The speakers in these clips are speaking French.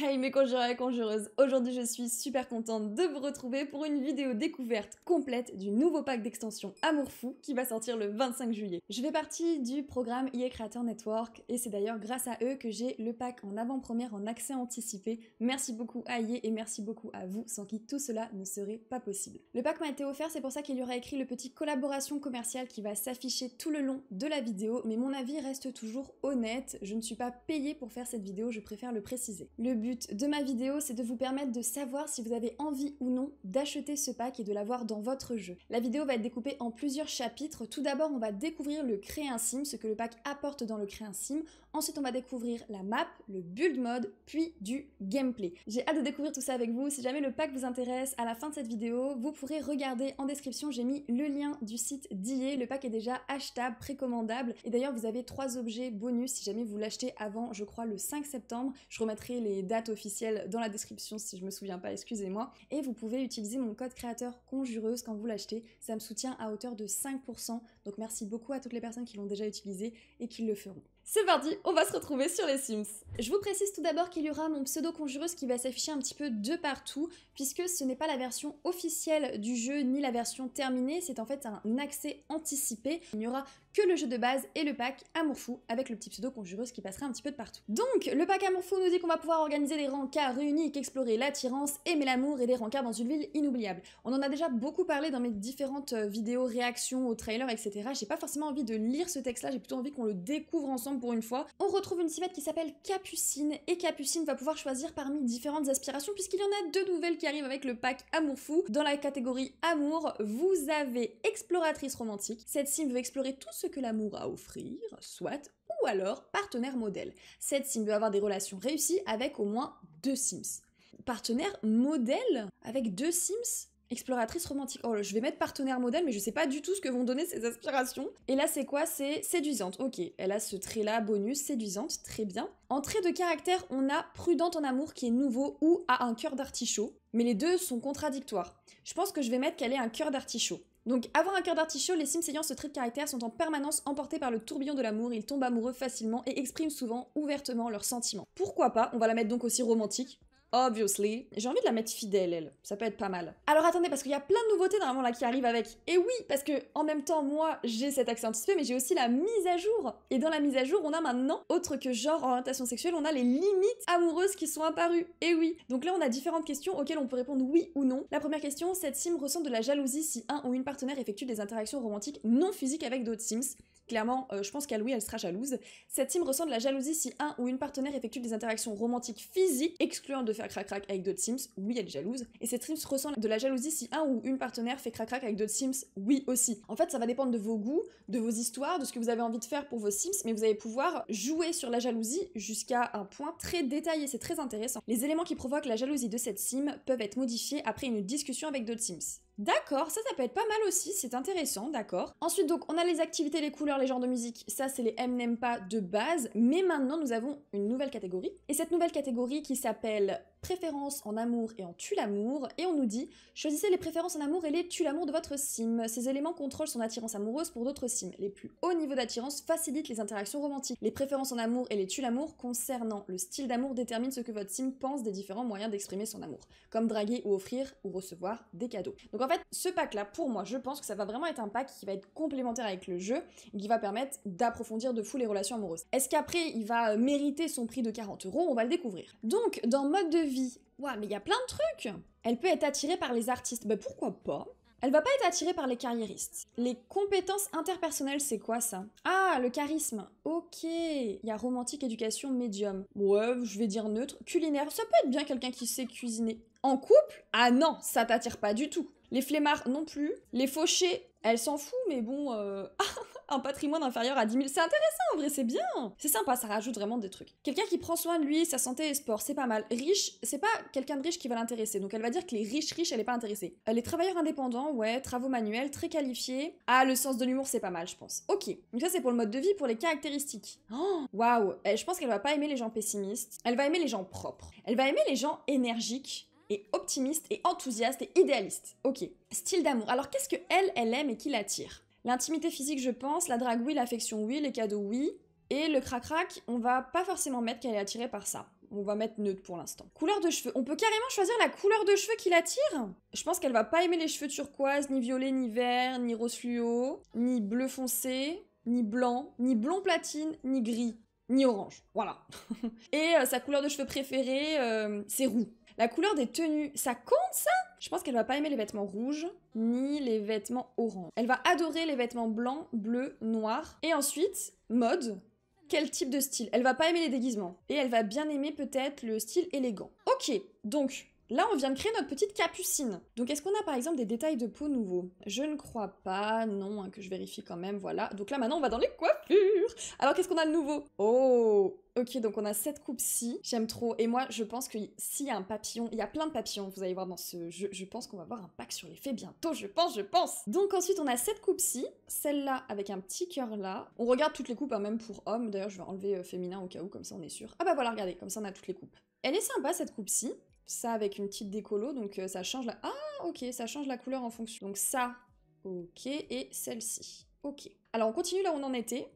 Hey mes conjurés et conjureuses, aujourd'hui je suis super contente de vous retrouver pour une vidéo découverte complète du nouveau pack d'extension Amour Fou qui va sortir le 25 juillet. Je fais partie du programme IA Creator Network et c'est d'ailleurs grâce à eux que j'ai le pack en avant-première en accès anticipé. Merci beaucoup à IA et merci beaucoup à vous sans qui tout cela ne serait pas possible. Le pack m'a été offert, c'est pour ça qu'il y aura écrit le petit collaboration commerciale qui va s'afficher tout le long de la vidéo, mais mon avis reste toujours honnête, je ne suis pas payée pour faire cette vidéo, je préfère le préciser. Le but but de ma vidéo, c'est de vous permettre de savoir si vous avez envie ou non d'acheter ce pack et de l'avoir dans votre jeu. La vidéo va être découpée en plusieurs chapitres. Tout d'abord, on va découvrir le Créer un Sim, ce que le pack apporte dans le Créer un Sim. Ensuite, on va découvrir la map, le build mode, puis du gameplay. J'ai hâte de découvrir tout ça avec vous. Si jamais le pack vous intéresse, à la fin de cette vidéo, vous pourrez regarder en description, j'ai mis le lien du site d'IA. Le pack est déjà achetable, précommandable. Et d'ailleurs, vous avez trois objets bonus si jamais vous l'achetez avant, je crois, le 5 septembre. Je remettrai les dates officielles dans la description si je me souviens pas, excusez-moi. Et vous pouvez utiliser mon code créateur conjureuse quand vous l'achetez. Ça me soutient à hauteur de 5%. Donc merci beaucoup à toutes les personnes qui l'ont déjà utilisé et qui le feront. C'est parti, on va se retrouver sur les Sims. Je vous précise tout d'abord qu'il y aura mon pseudo conjureuse qui va s'afficher un petit peu de partout, puisque ce n'est pas la version officielle du jeu ni la version terminée, c'est en fait un accès anticipé. Il n'y aura que le jeu de base et le pack Amour Fou avec le petit pseudo conjureuse qui passerait un petit peu de partout. Donc, le pack Amour Fou nous dit qu'on va pouvoir organiser des rancards réunis, explorer l'attirance, aimer l'amour et des rancards dans une ville inoubliable. On en a déjà beaucoup parlé dans mes différentes euh, vidéos, réactions au trailer etc. J'ai pas forcément envie de lire ce texte-là, j'ai plutôt envie qu'on le découvre ensemble pour une fois. On retrouve une civette qui s'appelle Capucine et Capucine va pouvoir choisir parmi différentes aspirations puisqu'il y en a deux nouvelles qui arrivent avec le pack Amour Fou. Dans la catégorie Amour, vous avez Exploratrice romantique. Cette sim veut explorer tout ce que l'amour a à offrir, soit, ou alors partenaire modèle. Cette sim veut avoir des relations réussies avec au moins deux sims. Partenaire modèle avec deux sims Exploratrice romantique. Oh, je vais mettre partenaire modèle, mais je sais pas du tout ce que vont donner ces aspirations. Et là, c'est quoi C'est séduisante. Ok, elle a ce trait-là, bonus, séduisante, très bien. En trait de caractère, on a prudente en amour qui est nouveau ou a un cœur d'artichaut. Mais les deux sont contradictoires. Je pense que je vais mettre qu'elle ait un cœur d'artichaut. Donc, avant un cœur d'artichaut, les Sims ayant ce trait de caractère sont en permanence emportés par le tourbillon de l'amour, ils tombent amoureux facilement et expriment souvent ouvertement leurs sentiments. Pourquoi pas On va la mettre donc aussi romantique, Obviously. J'ai envie de la mettre fidèle, elle. Ça peut être pas mal. Alors attendez, parce qu'il y a plein de nouveautés normalement là qui arrivent avec. Et oui, parce que en même temps, moi, j'ai cet accès anticipé, mais j'ai aussi la mise à jour. Et dans la mise à jour, on a maintenant, autre que genre orientation sexuelle, on a les limites amoureuses qui sont apparues. Et oui. Donc là, on a différentes questions auxquelles on peut répondre oui ou non. La première question, cette sim ressent de la jalousie si un ou une partenaire effectue des interactions romantiques non physiques avec d'autres sims. Clairement, euh, je pense qu'à oui, elle sera jalouse. Cette sim ressent de la jalousie si un ou une partenaire effectue des interactions romantiques physiques, excluant de faire crac-crac avec d'autres Sims, oui, elle est jalouse. Et cette Sims ressent de la jalousie si un ou une partenaire fait crac-crac avec d'autres Sims, oui aussi. En fait, ça va dépendre de vos goûts, de vos histoires, de ce que vous avez envie de faire pour vos Sims, mais vous allez pouvoir jouer sur la jalousie jusqu'à un point très détaillé, c'est très intéressant. Les éléments qui provoquent la jalousie de cette Sim peuvent être modifiés après une discussion avec d'autres Sims. D'accord, ça, ça peut être pas mal aussi, c'est intéressant, d'accord. Ensuite, donc, on a les activités, les couleurs, les genres de musique. Ça, c'est les m n'aime pas de base. Mais maintenant, nous avons une nouvelle catégorie. Et cette nouvelle catégorie qui s'appelle préférences en amour et en tue l'amour, et on nous dit choisissez les préférences en amour et les tue l'amour de votre sim. Ces éléments contrôlent son attirance amoureuse pour d'autres sims. Les plus hauts niveaux d'attirance facilitent les interactions romantiques. Les préférences en amour et les tue l'amour concernant le style d'amour déterminent ce que votre sim pense des différents moyens d'exprimer son amour, comme draguer ou offrir ou recevoir des cadeaux. Donc en fait, ce pack là, pour moi, je pense que ça va vraiment être un pack qui va être complémentaire avec le jeu, qui va permettre d'approfondir de fou les relations amoureuses. Est-ce qu'après il va mériter son prix de 40 euros On va le découvrir. Donc dans mode de vie. mais il y a plein de trucs. Elle peut être attirée par les artistes, bah pourquoi pas elle va pas être attirée par les carriéristes. Les compétences interpersonnelles, c'est quoi ça Ah, le charisme. Ok. Il y a romantique, éducation, médium. Ouais, je vais dire neutre. Culinaire, ça peut être bien quelqu'un qui sait cuisiner. En couple Ah non, ça t'attire pas du tout. Les flemmards non plus. Les fauchés, elle s'en fout, mais bon... Euh... un patrimoine inférieur à 10 000. C'est intéressant en vrai, c'est bien. C'est sympa, ça rajoute vraiment des trucs. Quelqu'un qui prend soin de lui, sa santé et sport, c'est pas mal. Riche, c'est pas quelqu'un de riche qui va l'intéresser. Donc elle va dire que les riches riches, elle est pas intéressée. Euh, les travailleurs indépendants, ouais, travaux manuels, très qualifiés. Ah, le sens de l'humour, c'est pas mal, je pense. Ok. Donc ça, c'est pour le mode de vie, pour les caractéristiques. Oh, waouh. Eh, je pense qu'elle va pas aimer les gens pessimistes. Elle va aimer les gens propres. Elle va aimer les gens énergiques et optimistes, et enthousiastes, et idéalistes. Ok. Style d'amour. Alors qu'est-ce que elle, elle aime et qui l'attire L'intimité physique, je pense, la drague, oui, l'affection, oui, les cadeaux, oui. Et le crac-crac, on va pas forcément mettre qu'elle est attirée par ça. On va mettre neutre pour l'instant. Couleur de cheveux. On peut carrément choisir la couleur de cheveux qui l'attire. Je pense qu'elle va pas aimer les cheveux turquoise, ni violet, ni vert, ni rose fluo, ni bleu foncé, ni blanc, ni blond platine, ni gris, ni orange. Voilà. Et euh, sa couleur de cheveux préférée, euh, c'est roux. La couleur des tenues, ça compte ça Je pense qu'elle va pas aimer les vêtements rouges ni les vêtements orange. Elle va adorer les vêtements blancs, bleus, noirs. Et ensuite, mode. Quel type de style Elle va pas aimer les déguisements. Et elle va bien aimer peut-être le style élégant. Ok, donc Là, on vient de créer notre petite capucine. Donc, est-ce qu'on a par exemple des détails de peau nouveaux Je ne crois pas, non, hein, que je vérifie quand même, voilà. Donc là, maintenant, on va dans les coiffures. Alors, qu'est-ce qu'on a de nouveau Oh Ok, donc on a cette coupe-ci. J'aime trop. Et moi, je pense que s'il y a un papillon, il y a plein de papillons, vous allez voir dans ce jeu. Je pense qu'on va voir un pack sur les faits bientôt, je pense, je pense. Donc ensuite, on a cette coupe-ci, celle-là avec un petit cœur là. On regarde toutes les coupes, hein, même pour hommes. D'ailleurs, je vais enlever euh, féminin au cas où, comme ça on est sûr. Ah bah voilà, regardez, comme ça on a toutes les coupes. Elle est sympa cette coupe-ci. Ça avec une petite décolo, donc euh, ça change la... Ah, ok, ça change la couleur en fonction. Donc ça, ok, et celle-ci, ok. Alors on continue là où on en était.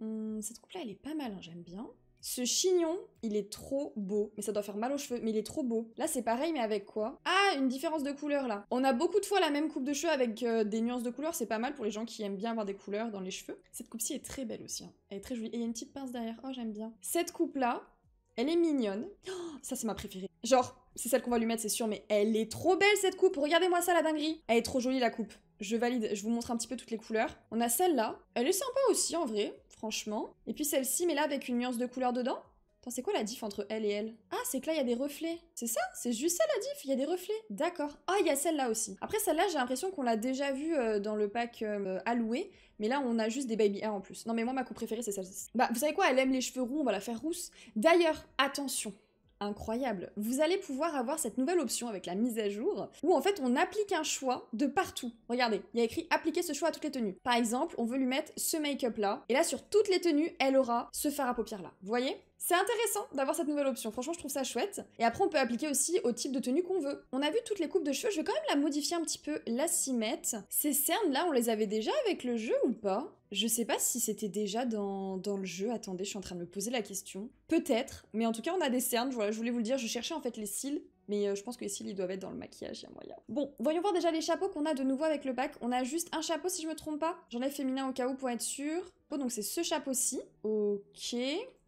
Hmm, cette coupe-là, elle est pas mal, hein, j'aime bien. Ce chignon, il est trop beau. Mais ça doit faire mal aux cheveux, mais il est trop beau. Là, c'est pareil, mais avec quoi Ah, une différence de couleur, là. On a beaucoup de fois la même coupe de cheveux avec euh, des nuances de couleurs. C'est pas mal pour les gens qui aiment bien avoir des couleurs dans les cheveux. Cette coupe-ci est très belle aussi. Hein. Elle est très jolie. Et il y a une petite pince derrière. Oh, j'aime bien. Cette coupe-là, elle est mignonne. ça, c'est ma préférée. Genre, c'est celle qu'on va lui mettre, c'est sûr, mais elle est trop belle, cette coupe. Regardez-moi ça, la dinguerie. Elle est trop jolie, la coupe. Je valide. Je vous montre un petit peu toutes les couleurs. On a celle-là. Elle est sympa aussi, en vrai franchement. Et puis celle-ci, mais là avec une nuance de couleur dedans. Attends, c'est quoi la diff entre elle et elle Ah, c'est que là, il y a des reflets. C'est ça C'est juste ça la diff Il y a des reflets D'accord. Ah, il y a celle-là aussi. Après, celle-là, j'ai l'impression qu'on l'a déjà vue euh, dans le pack euh, alloué, mais là, on a juste des baby hair en plus. Non, mais moi, ma coupe préférée, c'est celle-ci. Bah, vous savez quoi Elle aime les cheveux roux, on va la faire rousse. D'ailleurs, attention incroyable. Vous allez pouvoir avoir cette nouvelle option avec la mise à jour où en fait on applique un choix de partout. Regardez, il y a écrit appliquer ce choix à toutes les tenues. Par exemple, on veut lui mettre ce make-up là et là sur toutes les tenues, elle aura ce fard à paupières là. Vous voyez c'est intéressant d'avoir cette nouvelle option, franchement je trouve ça chouette. Et après on peut appliquer aussi au type de tenue qu'on veut. On a vu toutes les coupes de cheveux, je vais quand même la modifier un petit peu, la cimette. Ces cernes là, on les avait déjà avec le jeu ou pas je sais pas si c'était déjà dans, le jeu. Attendez, je suis en train de me poser la question. Peut-être, mais en tout cas, on a des cernes. Voilà, je voulais vous le dire. Je cherchais en fait les cils, mais euh, je pense que les cils, ils doivent être dans le maquillage, il y a moyen. Bon, voyons voir déjà les chapeaux qu'on a de nouveau avec le pack. On a juste un chapeau, si je me trompe pas. J'enlève féminin au cas où pour être sûr. Bon, oh, donc c'est ce chapeau-ci. Ok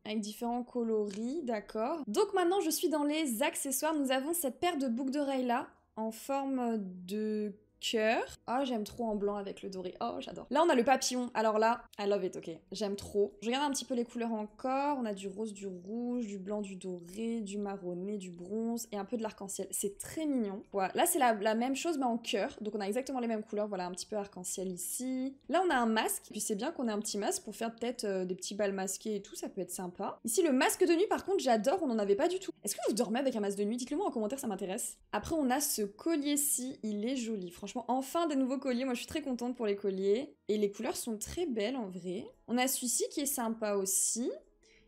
avec différents coloris, d'accord. Donc maintenant, je suis dans les accessoires. Nous avons cette paire de boucles d'oreilles là, en forme de cœur. Ah, j'aime trop en blanc avec le doré. Oh, j'adore. Là, on a le papillon. Alors là, I love it, ok. J'aime trop. Je regarde un petit peu les couleurs encore. On a du rose, du rouge, du blanc, du doré, du marronné, du bronze et un peu de l'arc-en-ciel. C'est très mignon. Voilà. Là, c'est la, même chose, mais en cœur. Donc, on a exactement les mêmes couleurs. Voilà, un petit peu arc-en-ciel ici. Là, on a un masque. Puis, c'est bien qu'on ait un petit masque pour faire peut-être euh, des petits balles masqués et tout. Ça peut être sympa. Ici, le masque de nuit, par contre, j'adore. On n'en avait pas du tout. Est-ce que vous dormez avec un masque de nuit Dites-le moi en commentaire, ça m'intéresse. Après, on a ce collier-ci. Il est joli, franchement franchement, enfin des nouveaux colliers. Moi, je suis très contente pour les colliers. Et les couleurs sont très belles en vrai. On a celui-ci qui est sympa aussi.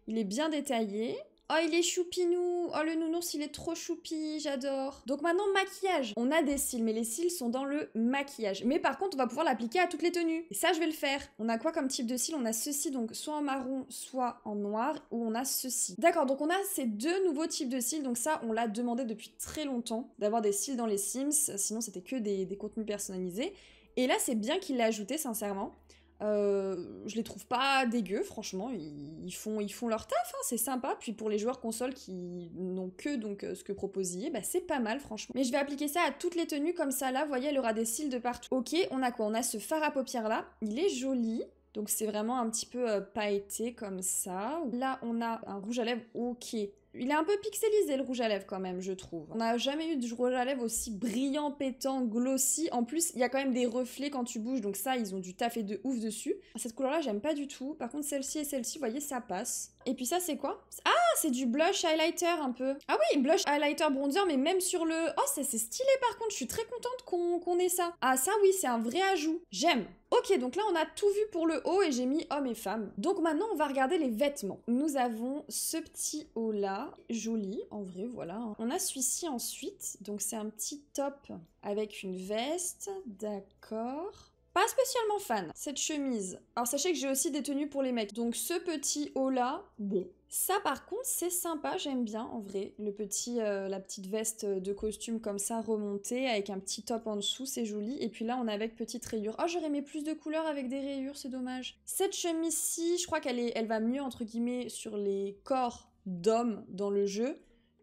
Il est bien détaillé. Oh, il est choupinou. Oh, le nounours, il est trop choupi. J'adore. Donc maintenant, maquillage. On a des cils, mais les cils sont dans le maquillage. Mais par contre, on va pouvoir l'appliquer à toutes les tenues. Et ça, je vais le faire. On a quoi comme type de cils On a ceci, donc soit en marron, soit en noir, ou on a ceci. D'accord, donc on a ces deux nouveaux types de cils. Donc ça, on l'a demandé depuis très longtemps, d'avoir des cils dans les Sims. Sinon, c'était que des, des contenus personnalisés. Et là, c'est bien qu'il l'ait ajouté, sincèrement. Euh, je les trouve pas dégueux, franchement, ils, font, ils font leur taf, hein, c'est sympa. Puis pour les joueurs consoles qui n'ont que donc euh, ce que proposiez, bah c'est pas mal, franchement. Mais je vais appliquer ça à toutes les tenues comme ça, là, vous voyez, elle aura des cils de partout. Ok, on a quoi On a ce fard à paupières là, il est joli, donc c'est vraiment un petit peu euh, pailleté comme ça. Là, on a un rouge à lèvres, ok. Il est un peu pixelisé le rouge à lèvres quand même, je trouve. On n'a jamais eu de rouge à lèvres aussi brillant, pétant, glossy. En plus, il y a quand même des reflets quand tu bouges, donc ça, ils ont du taf de ouf dessus. Cette couleur-là, j'aime pas du tout. Par contre, celle-ci et celle-ci, vous voyez, ça passe. Et puis ça, c'est quoi Ah, c'est du blush highlighter un peu. Ah oui, blush highlighter bronzer, mais même sur le... Oh, ça c'est stylé par contre, je suis très contente qu'on ait ça. Ah ça oui, c'est un vrai ajout. J'aime. Ok, donc là on a tout vu pour le haut et j'ai mis homme et femme. Donc maintenant on va regarder les vêtements. Nous avons ce petit haut là, joli en vrai, voilà. Hein. On a celui-ci ensuite, donc c'est un petit top avec une veste, d'accord pas spécialement fan. Cette chemise. Alors sachez que j'ai aussi des tenues pour les mecs. Donc ce petit haut là, bon. Ça par contre c'est sympa, j'aime bien en vrai. Le petit, euh, la petite veste de costume comme ça remontée avec un petit top en dessous, c'est joli. Et puis là on a avec petite rayure. Oh j'aurais aimé plus de couleurs avec des rayures, c'est dommage. Cette chemise-ci, je crois qu'elle est, elle va mieux entre guillemets sur les corps d'hommes dans le jeu.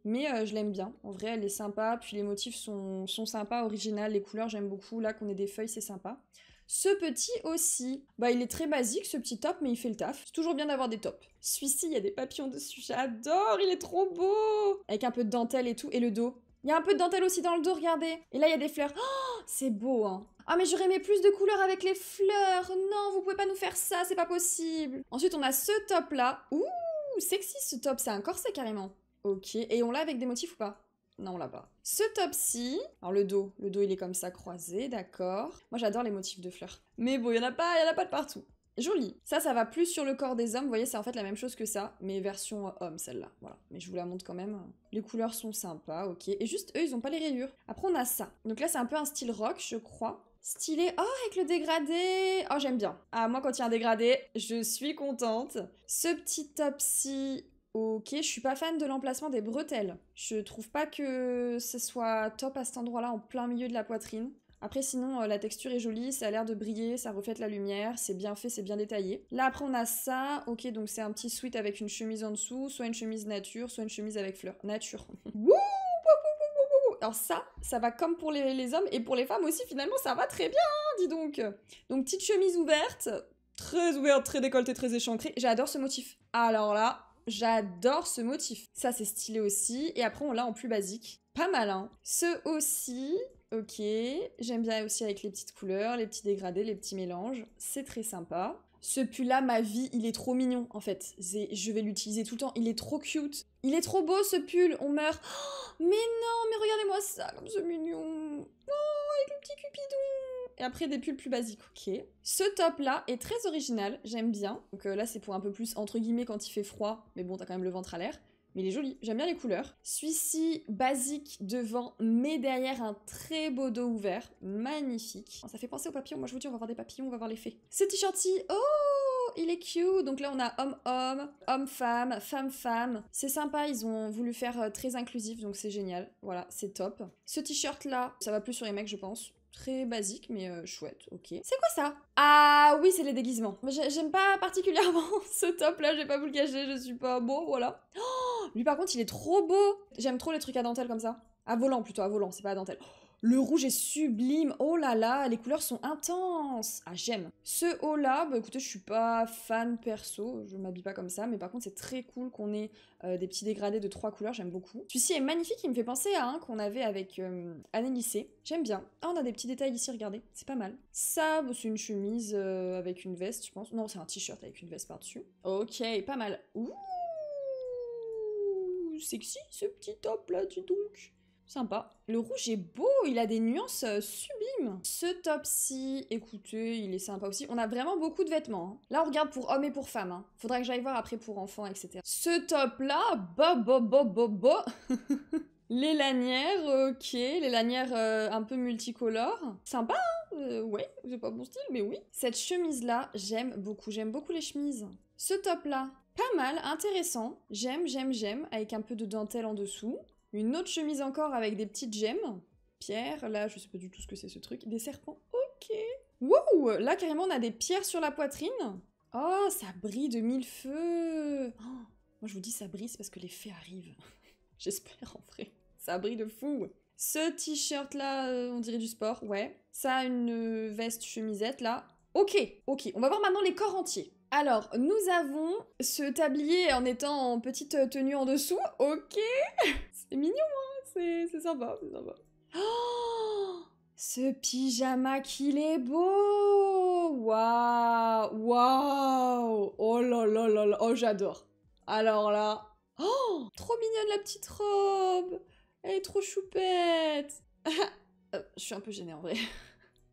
Mais euh, je l'aime bien. En vrai, elle est sympa. Puis les motifs sont, sont sympas, originales. Les couleurs, j'aime beaucoup. Là, qu'on ait des feuilles, c'est sympa. Ce petit aussi, bah il est très basique ce petit top, mais il fait le taf. C'est toujours bien d'avoir des tops. Celui-ci, il y a des papillons dessus, j'adore, il est trop beau Avec un peu de dentelle et tout, et le dos. Il y a un peu de dentelle aussi dans le dos, regardez. Et là, il y a des fleurs. Oh, c'est beau, hein. Ah, mais j'aurais aimé plus de couleurs avec les fleurs. Non, vous pouvez pas nous faire ça, c'est pas possible. Ensuite, on a ce top-là. Ouh, sexy ce top, c'est un corset carrément. Ok, et on l'a avec des motifs ou pas non, là-bas. Ce top-ci, alors le dos, le dos il est comme ça croisé, d'accord. Moi j'adore les motifs de fleurs. Mais bon, il y en a pas, il a pas de partout. Joli. Ça, ça va plus sur le corps des hommes. Vous voyez, c'est en fait la même chose que ça, mais version euh, homme, celle-là. Voilà. Mais je vous la montre quand même. Les couleurs sont sympas, ok. Et juste, eux, ils ont pas les rayures. Après, on a ça. Donc là, c'est un peu un style rock, je crois. Stylé. Oh, avec le dégradé. Oh, j'aime bien. Ah, moi, quand il y a un dégradé, je suis contente. Ce petit top-ci, Ok, je suis pas fan de l'emplacement des bretelles. Je trouve pas que ce soit top à cet endroit-là, en plein milieu de la poitrine. Après, sinon, euh, la texture est jolie, ça a l'air de briller, ça reflète la lumière, c'est bien fait, c'est bien détaillé. Là, après, on a ça. Ok, donc c'est un petit sweat avec une chemise en dessous, soit une chemise nature, soit une chemise avec fleurs. Nature. Wouh Alors ça, ça va comme pour les, hommes et pour les femmes aussi, finalement, ça va très bien, hein, dis donc. Donc, petite chemise ouverte, très ouverte, très décolletée, très échancrée. J'adore ce motif. Alors là, J'adore ce motif. Ça, c'est stylé aussi. Et après, on l'a en plus basique. Pas mal, hein. Ce aussi, ok. J'aime bien aussi avec les petites couleurs, les petits dégradés, les petits mélanges. C'est très sympa. Ce pull-là, ma vie, il est trop mignon, en fait. Je vais l'utiliser tout le temps. Il est trop cute. Il est trop beau, ce pull. On meurt. mais non, mais regardez-moi ça, comme c'est mignon. Oh, avec le petit cupidon et après des pulls plus basiques, ok. Ce top là est très original, j'aime bien. Donc euh, là c'est pour un peu plus entre guillemets quand il fait froid, mais bon t'as quand même le ventre à l'air. Mais il est joli, j'aime bien les couleurs. Celui-ci, basique devant, mais derrière un très beau dos ouvert, magnifique. Ça fait penser aux papillons, moi je vous dis on va voir des papillons, on va voir les Ce t-shirt-ci, oh il est cute Donc là on a homme-homme, homme-femme, femme-femme. C'est sympa, ils ont voulu faire euh, très inclusif, donc c'est génial. Voilà, c'est top. Ce t-shirt là, ça va plus sur les mecs je pense. Très basique, mais euh, chouette, ok. C'est quoi ça Ah oui, c'est les déguisements. J'aime pas particulièrement ce top-là, je j'ai pas vous le cacher, je suis pas beau, voilà. Oh, lui, par contre, il est trop beau J'aime trop les trucs à dentelle comme ça. À volant, plutôt, à volant, c'est pas à dentelle. Le rouge est sublime. Oh là là, les couleurs sont intenses. Ah, j'aime. Ce haut-là, bah, écoutez, je suis pas fan perso. Je m'habille pas comme ça. Mais par contre, c'est très cool qu'on ait euh, des petits dégradés de trois couleurs. J'aime beaucoup. Celui-ci est magnifique. Il me fait penser à un qu'on avait avec euh, Anne Année J'aime bien. Ah, on a des petits détails ici, regardez. C'est pas mal. Ça, bah, c'est une chemise euh, avec une veste, je pense. Non, c'est un t-shirt avec une veste par-dessus. Ok, pas mal. Ouh sexy ce petit top là, dis donc. Sympa. Le rouge est beau, il a des nuances euh, sublimes. Ce top-ci, écoutez, il est sympa aussi. On a vraiment beaucoup de vêtements. Hein. Là, on regarde pour hommes et pour femmes. Hein. Faudra que j'aille voir après pour enfants, etc. Ce top-là, bo bo bo bo bo. Les lanières, ok, les lanières euh, un peu multicolores. Sympa, hein euh, Ouais, c'est pas mon style, mais oui. Cette chemise-là, j'aime beaucoup, j'aime beaucoup les chemises. Ce top-là, pas mal, intéressant. J'aime, j'aime, j'aime, avec un peu de dentelle en dessous. Une autre chemise encore avec des petites gemmes. Pierre, là, je sais pas du tout ce que c'est ce truc. Des serpents, ok. Wow. Là, carrément, on a des pierres sur la poitrine. Oh, ça brille de mille feux oh, Moi, je vous dis, ça brille, parce que les fées arrivent. J'espère, en vrai. Ça brille de fou Ce t-shirt-là, euh, on dirait du sport, ouais. Ça, une euh, veste chemisette, là. Ok, ok. On va voir maintenant les corps entiers. Alors, nous avons ce tablier en étant en petite euh, tenue en dessous. Ok C'est mignon, hein, C'est sympa, c'est sympa. Oh ce pyjama qu'il est beau Waouh Waouh Oh là là là là Oh, j'adore Alors là... Oh Trop mignonne la petite robe Elle est trop choupette euh, Je suis un peu gênée en vrai.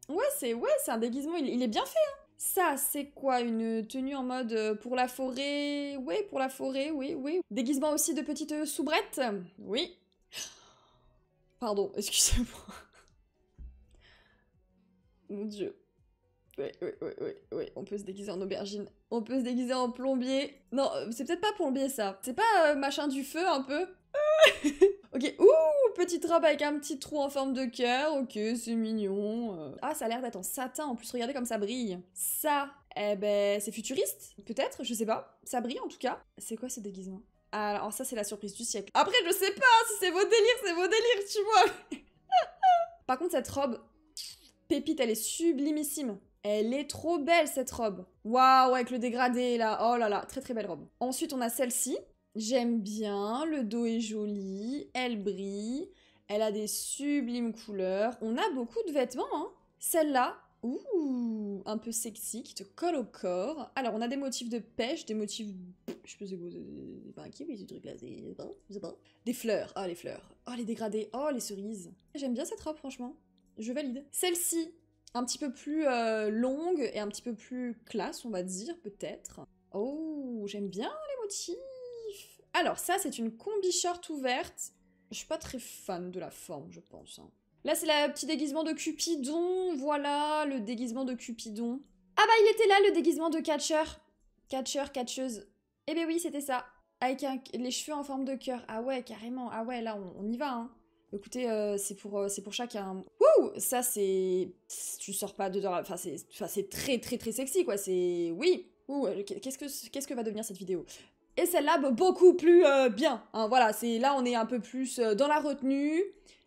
Ouais, c'est un déguisement, il, est bien fait hein. Ça, c'est quoi Une tenue en mode euh, pour la forêt Oui, pour la forêt, oui, oui. Déguisement aussi de petite euh, soubrette Oui. Pardon, excusez-moi. Mon dieu. Oui, oui, oui, oui, on peut se déguiser en aubergine. On peut se déguiser en plombier. Non, euh, c'est peut-être pas plombier ça. C'est pas machin du feu un peu ok, ouh, petite robe avec un petit trou en forme de cœur, ok, c'est mignon. Euh. Ah, ça a l'air d'être en satin, en plus, regardez comme ça brille. Ça, eh ben, c'est futuriste, peut-être, je sais pas. Ça brille en tout cas. C'est quoi ce déguisement Alors ça, c'est la surprise du siècle. Après, je sais pas si c'est vos délires, c'est vos délires, tu vois. Par contre, cette robe, pépite, elle est sublimissime. Elle est trop belle cette robe. Waouh, avec le dégradé là. Oh là là, très très belle robe. Ensuite, on a celle-ci. J'aime bien, le dos est joli, elle brille, elle a des sublimes couleurs. On a beaucoup de vêtements, hein. Celle-là, ouh, un peu sexy, qui te colle au corps. Alors, on a des motifs de pêche, des motifs. Je sais pas, qui mais ce truc là, c'est Des fleurs, oh les fleurs, oh les dégradés, oh les cerises. J'aime bien cette robe, franchement. Je valide. Celle-ci, un petit peu plus euh, longue et un petit peu plus classe, on va dire, peut-être. Oh, j'aime bien les motifs. Alors ça, c'est une combi short ouverte. Je suis pas très fan de la forme, je pense. Hein. Là, c'est le petit déguisement de Cupidon. Voilà, le déguisement de Cupidon. Ah bah, il était là, le déguisement de Catcher. Catcher, catcheuse. Eh ben oui, c'était ça. Avec les cheveux en forme de cœur. Ah ouais, carrément. Ah ouais, là, on, y va. Hein. Écoutez, euh, euh, c'est pour, chacun. Wouh Ça, c'est... Tu sors pas de... Enfin, c'est très, très, très sexy, quoi. C'est... Oui Ouh, euh, qu'est-ce que, qu'est-ce que va devenir cette vidéo et celle-là beaucoup plus euh, bien. Hein, voilà, c'est là on est un peu plus euh, dans la retenue.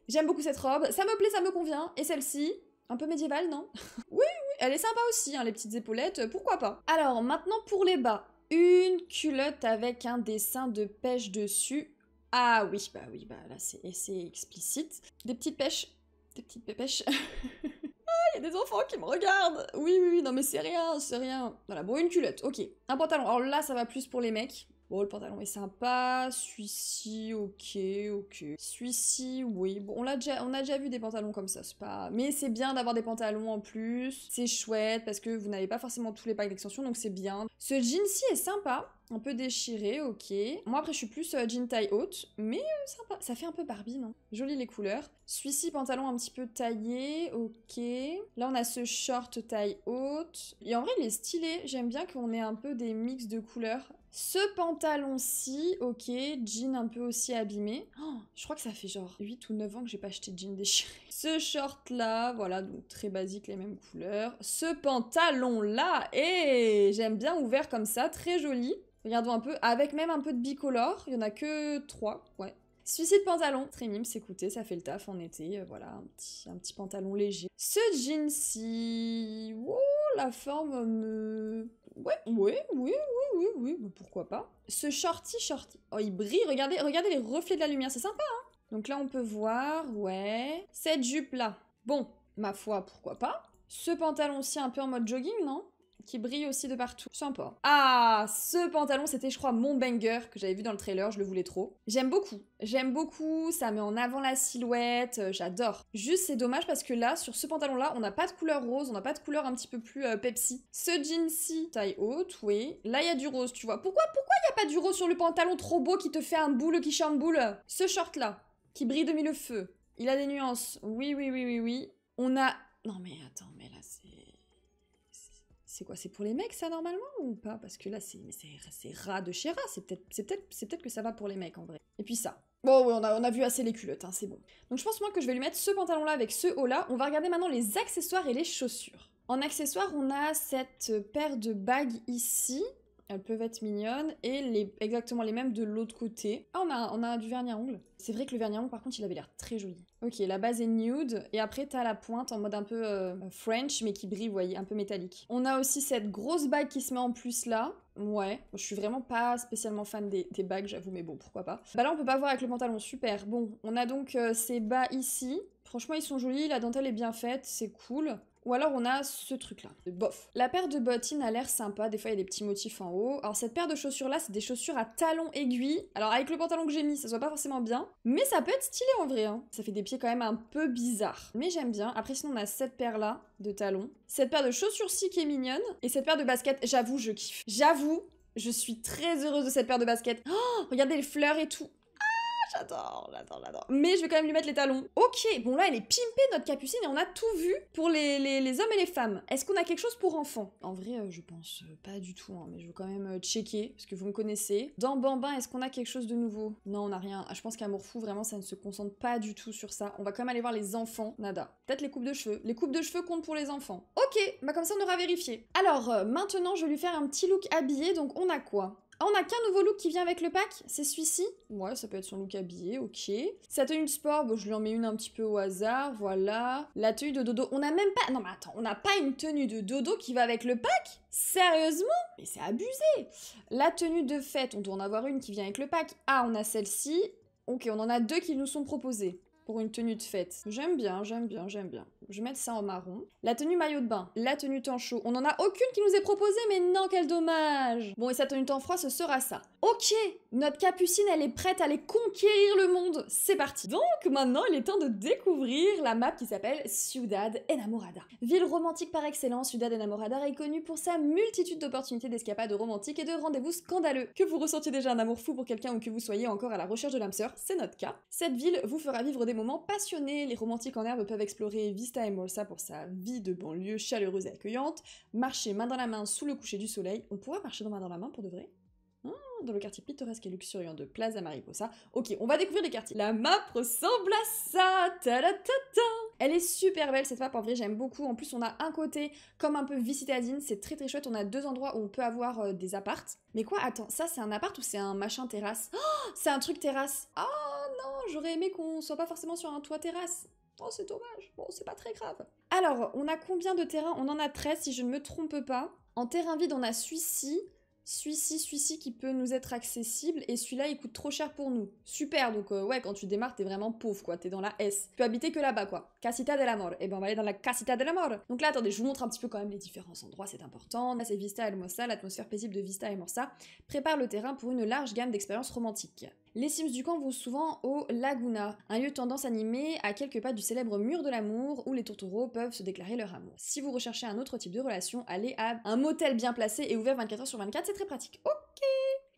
J'aime beaucoup cette robe, ça me plaît, ça me convient. Et celle-ci, un peu médiévale, non Oui, oui, elle est sympa aussi, hein, les petites épaulettes, euh, pourquoi pas. Alors maintenant pour les bas, une culotte avec un dessin de pêche dessus. Ah oui, bah oui, bah là c'est explicite. Des petites pêches, des petites Ah, il y a des enfants qui me regardent. Oui, oui, oui, non, mais c'est rien, c'est rien. Voilà, bon, une culotte, ok. Un pantalon, alors là, ça va plus pour les mecs. Bon, le pantalon est sympa. Celui-ci, ok, ok. Celui-ci, oui. Bon, on a, déjà, on a déjà vu des pantalons comme ça, c'est pas. Mais c'est bien d'avoir des pantalons en plus. C'est chouette parce que vous n'avez pas forcément tous les packs d'extension, donc c'est bien. Ce jean-ci est sympa un peu déchiré, ok. Moi après je suis plus euh, jean taille haute, mais euh, sympa, ça fait un peu Barbie, non Joli les couleurs. Celui-ci pantalon un petit peu taillé, ok. Là on a ce short taille haute. Et en vrai il est stylé, j'aime bien qu'on ait un peu des mix de couleurs. Ce pantalon-ci, ok, jean un peu aussi abîmé. Oh, je crois que ça fait genre 8 ou 9 ans que j'ai pas acheté de jean déchiré. Ce short-là, voilà, donc très basique, les mêmes couleurs. Ce pantalon-là, et eh, j'aime bien ouvert comme ça, très joli. Regardons un peu, avec même un peu de bicolore, il y en a que trois, ouais. Suicide pantalon, très mime, coûté, ça fait le taf en été, euh, voilà, un petit, pantalon léger. Ce jean-ci, wow, la forme me... Ouais, ouais, oui, oui, oui, oui, bah, pourquoi pas. Ce shorty, shorty, oh il brille, regardez, regardez les reflets de la lumière, c'est sympa, hein Donc là on peut voir, ouais, cette jupe là, bon, ma foi, pourquoi pas. Ce pantalon-ci un peu en mode jogging, non qui brille aussi de partout. Sympa. Ah, ce pantalon, c'était, je crois, mon banger que j'avais vu dans le trailer, je le voulais trop. J'aime beaucoup. J'aime beaucoup, ça met en avant la silhouette, euh, j'adore. Juste, c'est dommage parce que là, sur ce pantalon-là, on n'a pas de couleur rose, on n'a pas de couleur un petit peu plus euh, Pepsi. Ce jean-ci, taille haute, oui. Là, il y a du rose, tu vois. Pourquoi, pourquoi il n'y a pas du rose sur le pantalon trop beau qui te fait un boule, qui chante boule Ce short-là, qui brille de le feu Il a des nuances. Oui, oui, oui, oui, oui. On a... Non mais attends, mais là, c'est quoi C'est pour les mecs, ça, normalement, ou pas Parce que là, c'est rat de chez rat. C'est peut-être que ça va pour les mecs, en vrai. Et puis ça. Bon, oui, on a, on a vu assez les culottes, hein, c'est bon. Donc je pense, moi, que je vais lui mettre ce pantalon-là avec ce haut-là. On va regarder maintenant les accessoires et les chaussures. En accessoires, on a cette paire de bagues ici. Elles peuvent être mignonnes et les, exactement les mêmes de l'autre côté. Ah, on a, on a du vernis à ongles. C'est vrai que le vernis à ongles, par contre, il avait l'air très joli. Ok, la base est nude et après t'as la pointe en mode un peu euh, French mais qui brille, voyez, un peu métallique. On a aussi cette grosse bague qui se met en plus là. Ouais, je suis vraiment pas spécialement fan des, des bagues, j'avoue, mais bon, pourquoi pas. Bah là, on peut pas voir avec le pantalon, super. Bon, on a donc euh, ces bas ici, Franchement, ils sont jolis, la dentelle est bien faite, c'est cool. Ou alors on a ce truc là, bof. La paire de bottines a l'air sympa, des fois il y a des petits motifs en haut. Alors cette paire de chaussures là, c'est des chaussures à talons aiguilles. Alors avec le pantalon que j'ai mis, ça se voit pas forcément bien, mais ça peut être stylé en vrai. Hein. Ça fait des pieds quand même un peu bizarres, mais j'aime bien. Après sinon on a cette paire là de talons, cette paire de chaussures-ci qui est mignonne, et cette paire de baskets, j'avoue je kiffe. J'avoue, je suis très heureuse de cette paire de baskets. Oh, regardez les fleurs et tout j'adore, j'adore, j'adore. Mais je vais quand même lui mettre les talons. Ok, bon là, elle est pimpée, notre capucine, et on a tout vu pour les, les, hommes et les femmes. Est-ce qu'on a quelque chose pour enfants En vrai, euh, je pense euh, pas du tout, hein, mais je veux quand même euh, checker, parce que vous me connaissez. Dans Bambin, est-ce qu'on a quelque chose de nouveau Non, on a rien. Ah, je pense qu'Amour Fou, vraiment, ça ne se concentre pas du tout sur ça. On va quand même aller voir les enfants, nada. Peut-être les coupes de cheveux. Les coupes de cheveux comptent pour les enfants. Ok, bah comme ça, on aura vérifié. Alors, maintenant, je vais lui faire un petit look habillé, donc on a quoi Oh, on n'a qu'un nouveau look qui vient avec le pack C'est celui-ci Ouais, ça peut être son look habillé, ok. Sa tenue de sport, bon, je lui en mets une un petit peu au hasard, voilà. La tenue de dodo, on n'a même pas... Non mais attends, on n'a pas une tenue de dodo qui va avec le pack Sérieusement Mais c'est abusé La tenue de fête, on doit en avoir une qui vient avec le pack. Ah, on a celle-ci. Ok, on en a deux qui nous sont proposées une tenue de fête. J'aime bien, j'aime bien, j'aime bien. Je vais mettre ça en marron. La tenue maillot de bain, la tenue temps chaud. On en a aucune qui nous est proposée, mais non, quel dommage. Bon, et sa tenue temps froid, ce sera ça. Ok, notre capucine, elle est prête à aller conquérir le monde. C'est parti. Donc, maintenant, il est temps de découvrir la map qui s'appelle Ciudad Enamorada. Ville romantique par excellence, Ciudad Enamorada est connue pour sa multitude d'opportunités d'escapades romantiques et de rendez-vous scandaleux. Que vous ressentiez déjà un amour fou pour quelqu'un ou que vous soyez encore à la recherche de l'âme sœur, c'est notre cas. Cette ville vous fera vivre des moments passionnés. Les romantiques en herbe peuvent explorer Vista et Molsa pour sa vie de banlieue chaleureuse et accueillante, marcher main dans la main sous le coucher du soleil. On pourrait marcher main dans la main pour de vrai dans le quartier pittoresque et luxuriant de Plaza Mariposa. Ok, on va découvrir les quartiers. La map ressemble à ça Elle est super belle cette map, en vrai j'aime beaucoup. En plus on a un côté comme un peu vicitadine c'est très très chouette. On a deux endroits où on peut avoir euh, des appartes. Mais quoi, attends, ça c'est un appart ou c'est un machin terrasse oh, C'est un truc terrasse Oh non, j'aurais aimé qu'on soit pas forcément sur un toit terrasse. Oh, c'est dommage. Bon, c'est pas très grave. Alors, on a combien de terrains On en a 13 si je ne me trompe pas. En terrain vide, on a celui-ci celui-ci, celui-ci qui peut nous être accessible, et celui-là, il coûte trop cher pour nous. Super, donc euh, ouais, quand tu démarres, t'es vraiment pauvre, quoi, t'es dans la S. Tu peux habiter que là-bas, quoi. Casita de la Mort. Et eh ben, on va aller dans la Casita de la Mort. Donc là, attendez, je vous montre un petit peu quand même les différents endroits, c'est important. Là, c'est Vista El l'atmosphère paisible de Vista et Mossa prépare le terrain pour une large gamme d'expériences romantiques. Les Sims du camp vont souvent au Laguna, un lieu tendance animé à quelques pas du célèbre mur de l'amour où les tourtereaux peuvent se déclarer leur amour. Si vous recherchez un autre type de relation, allez à un motel bien placé et ouvert 24h sur 24, c'est très pratique. Ok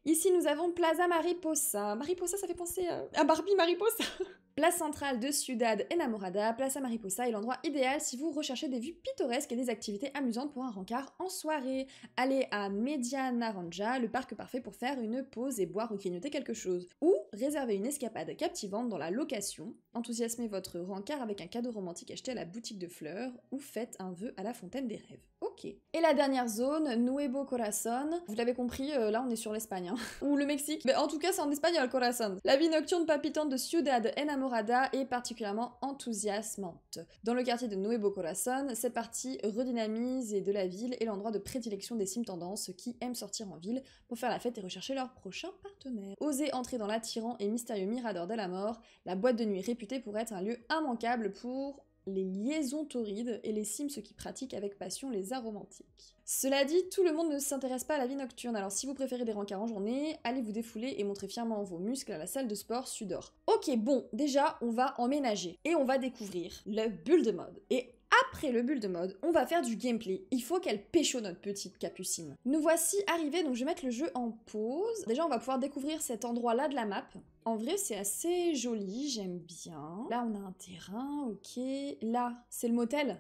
Ici, nous avons Plaza Mariposa. Mariposa, ça fait penser à, euh, à Barbie Mariposa La centrale de Ciudad Enamorada, Plaza Mariposa est l'endroit idéal si vous recherchez des vues pittoresques et des activités amusantes pour un rencard en soirée. Allez à naranja le parc parfait pour faire une pause et boire ou grignoter quelque chose. Ou réservez une escapade captivante dans la location, enthousiasmez votre rencard avec un cadeau romantique acheté à la boutique de fleurs ou faites un vœu à la fontaine des rêves. Ok. Et la dernière zone, Nuevo Corazon. Vous l'avez compris, euh, là on est sur l'Espagne. Hein. ou le Mexique. Mais en tout cas, c'est en espagnol, Corazon. La vie nocturne papitante de Ciudad Enamorada est particulièrement enthousiasmante. Dans le quartier de Nuevo Corazon, cette partie redynamise et de la ville est l'endroit de prédilection des cimes tendances qui aiment sortir en ville pour faire la fête et rechercher leur prochain partenaire. Oser entrer dans l'attirant et mystérieux Mirador de la Mort, la boîte de nuit réputée pour être un lieu immanquable pour les liaisons torrides et les Sims qui pratiquent avec passion les arts romantiques. Cela dit, tout le monde ne s'intéresse pas à la vie nocturne, alors si vous préférez des rencarts en journée, allez vous défouler et montrer fièrement vos muscles à la salle de sport Sudor. Ok, bon, déjà, on va emménager et on va découvrir le bulle de mode. Et après le bulle de mode, on va faire du gameplay. Il faut qu'elle pécho notre petite capucine. Nous voici arrivés, donc je vais mettre le jeu en pause. Déjà, on va pouvoir découvrir cet endroit-là de la map. En vrai, c'est assez joli, j'aime bien. Là, on a un terrain, ok. Là, c'est le motel.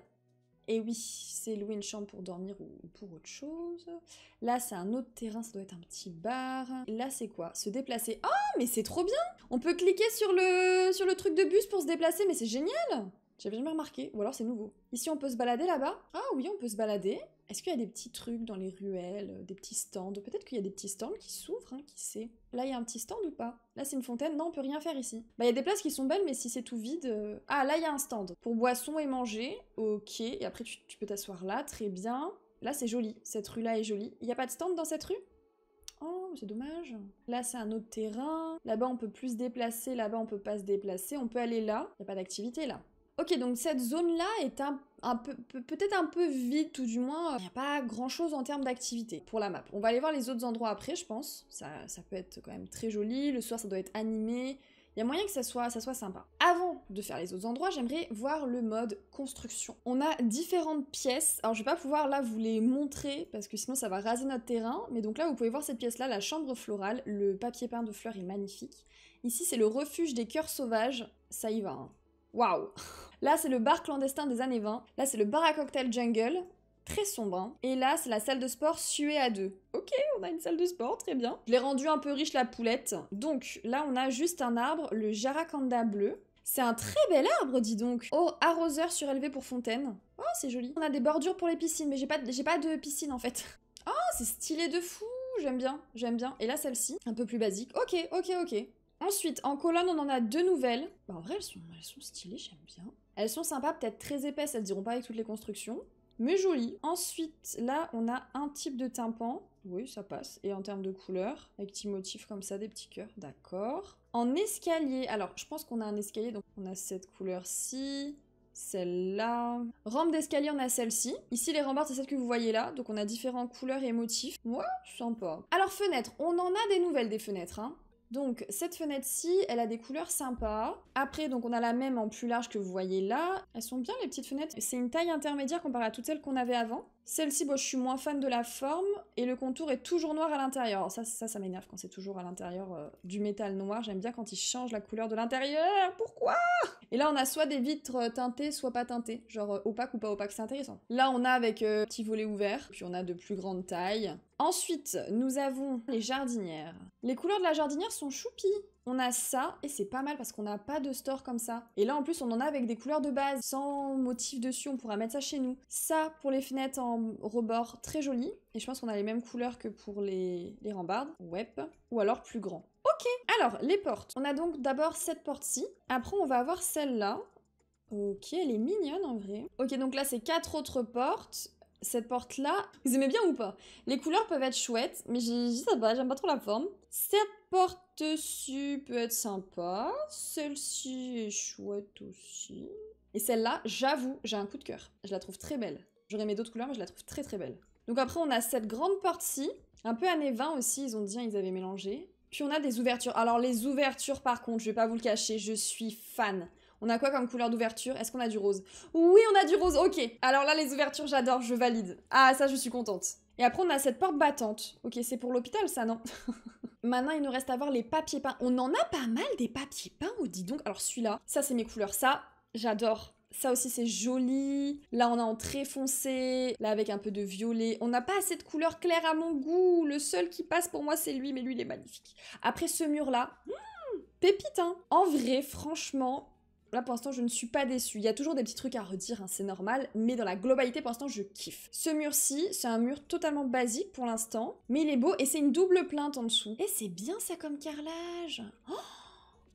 Et eh oui, c'est louer une chambre pour dormir ou pour autre chose. Là, c'est un autre terrain, ça doit être un petit bar. Là, c'est quoi Se déplacer. Oh, mais c'est trop bien On peut cliquer sur le, sur le truc de bus pour se déplacer, mais c'est génial j'avais jamais remarqué, ou alors c'est nouveau. Ici, on peut se balader là-bas Ah oui, on peut se balader. Est-ce qu'il y a des petits trucs dans les ruelles, euh, des petits stands Peut-être qu'il y a des petits stands qui s'ouvrent, hein, qui sait. Là, il y a un petit stand ou pas Là, c'est une fontaine Non, on peut rien faire ici. Bah, il y a des places qui sont belles, mais si c'est tout vide... Euh, ah, là, il y a un stand. Pour boisson et manger, ok. Et après, tu, peux t'asseoir là, très bien. Là, c'est joli. Cette rue-là est jolie. Il n'y a pas de stand dans cette rue Oh, c'est dommage. Là, c'est un autre terrain. Là-bas, on peut plus se déplacer. Là-bas, on peut pas se déplacer. On peut aller là. Il n'y a pas d'activité là. Ok, donc cette zone-là est un, peu, peut-être un peu vide, tout du moins, il n'y a pas grand-chose en termes d'activité pour la map. On va aller voir les autres endroits après, je pense. Ça, ça peut être quand même très joli, le soir ça doit être animé, il y a moyen que ça soit, ça soit sympa. Avant de faire les autres endroits, j'aimerais voir le mode construction. On a différentes pièces. Alors, je vais pas pouvoir là vous les montrer parce que sinon ça va raser notre terrain. Mais donc là, vous pouvez voir cette pièce-là, la chambre florale. Le papier peint de fleurs est magnifique. Ici, c'est le refuge des cœurs sauvages. Ça y va. Hein. Waouh Là, c'est le bar clandestin des années 20. Là, c'est le bar à cocktail jungle. Très sombre. Hein. Et là, c'est la salle de sport suée à deux. Ok, on a une salle de sport, très bien. Je l'ai rendu un peu riche la poulette. Donc là, on a juste un arbre, le Jaracanda bleu. C'est un très bel arbre, dis donc. Oh, arroseur surélevé pour fontaine. Oh, c'est joli. On a des bordures pour les piscines, mais j'ai pas, j'ai pas de piscine en fait. Oh, c'est stylé de fou. J'aime bien, j'aime bien. Et là, celle-ci, un peu plus basique. Ok, ok, ok. Ensuite, en colonne, on en a deux nouvelles. Bah, en vrai, elles sont, stylées, j'aime bien. Elles sont sympas, peut-être très épaisses, elles diront pas avec toutes les constructions, mais jolies. Ensuite, là, on a un type de tympan. Oui, ça passe. Et en termes de couleur, avec petits motifs comme ça, des petits cœurs, d'accord. En escalier, alors je pense qu'on a un escalier, donc on a cette couleur-ci, celle-là. Rampe d'escalier, on a celle-ci. Ici, les rembords, c'est celle que vous voyez là. Donc, on a différentes couleurs et motifs. Ouais, sympa. Alors, fenêtres. On en a des nouvelles des fenêtres. Hein. Donc cette fenêtre-ci, elle a des couleurs sympas. Après, donc on a la même en plus large que vous voyez là. Elles sont bien les petites fenêtres. C'est une taille intermédiaire comparée à toutes celles qu'on avait avant. Celle-ci, je suis moins fan de la forme et le contour est toujours noir à l'intérieur. Ça, ça, ça m'énerve quand c'est toujours à l'intérieur euh, du métal noir. J'aime bien quand il changent la couleur de l'intérieur. Pourquoi Et là, on a soit des vitres euh, teintées, soit pas teintées. Genre euh, opaque ou pas opaque, c'est intéressant. Là, on a avec un petit volet ouvert, puis on a de plus grandes tailles... Ensuite, nous avons les jardinières. Les couleurs de la jardinière sont choupies. On a ça, et c'est pas mal parce qu'on n'a pas de store comme ça. Et là, en plus, on en a avec des couleurs de base, sans motif dessus, on pourra mettre ça chez nous. Ça, pour les fenêtres en rebord, très joli. Et je pense qu'on a les mêmes couleurs que pour les, rambardes. Web. Ou alors plus grand. Ok Alors, les portes. On a donc d'abord cette porte-ci. Après, on va avoir celle-là. Ok, elle est mignonne en vrai. Ok, donc là, c'est quatre autres portes cette porte-là, vous aimez bien ou pas Les couleurs peuvent être chouettes, mais j'ai sais pas, j'aime pas trop la forme. Cette porte-ci peut être sympa, celle-ci est chouette aussi. Et celle-là, j'avoue, j'ai un coup de cœur. Je la trouve très belle. J'aurais aimé d'autres couleurs, mais je la trouve très très belle. Donc après, on a cette grande porte-ci, un peu années 20 aussi, ils ont dit, hein, ils avaient mélangé. Puis on a des ouvertures. Alors les ouvertures, par contre, je vais pas vous le cacher, je suis fan. On a quoi comme couleur d'ouverture Est-ce qu'on a du rose Oui, on a du rose, ok. Alors là, les ouvertures, j'adore, je valide. Ah, ça, je suis contente. Et après, on a cette porte battante. Ok, c'est pour l'hôpital, ça, non Maintenant, il nous reste à voir les papiers peints. On en a pas mal des papiers peints, ou oh, dis donc. Alors celui-là, ça, c'est mes couleurs. Ça, j'adore. Ça aussi, c'est joli. Là, on a en très foncé. Là, avec un peu de violet. On n'a pas assez de couleurs claires à mon goût. Le seul qui passe pour moi, c'est lui, mais lui, il est magnifique. Après ce mur-là, hmm, pépite, hein. En vrai, franchement, Là, pour l'instant, je ne suis pas déçue. Il y a toujours des petits trucs à redire, hein, c'est normal, mais dans la globalité, pour l'instant, je kiffe. Ce mur-ci, c'est un mur totalement basique pour l'instant, mais il est beau et c'est une double plainte en dessous. Et c'est bien ça comme carrelage oh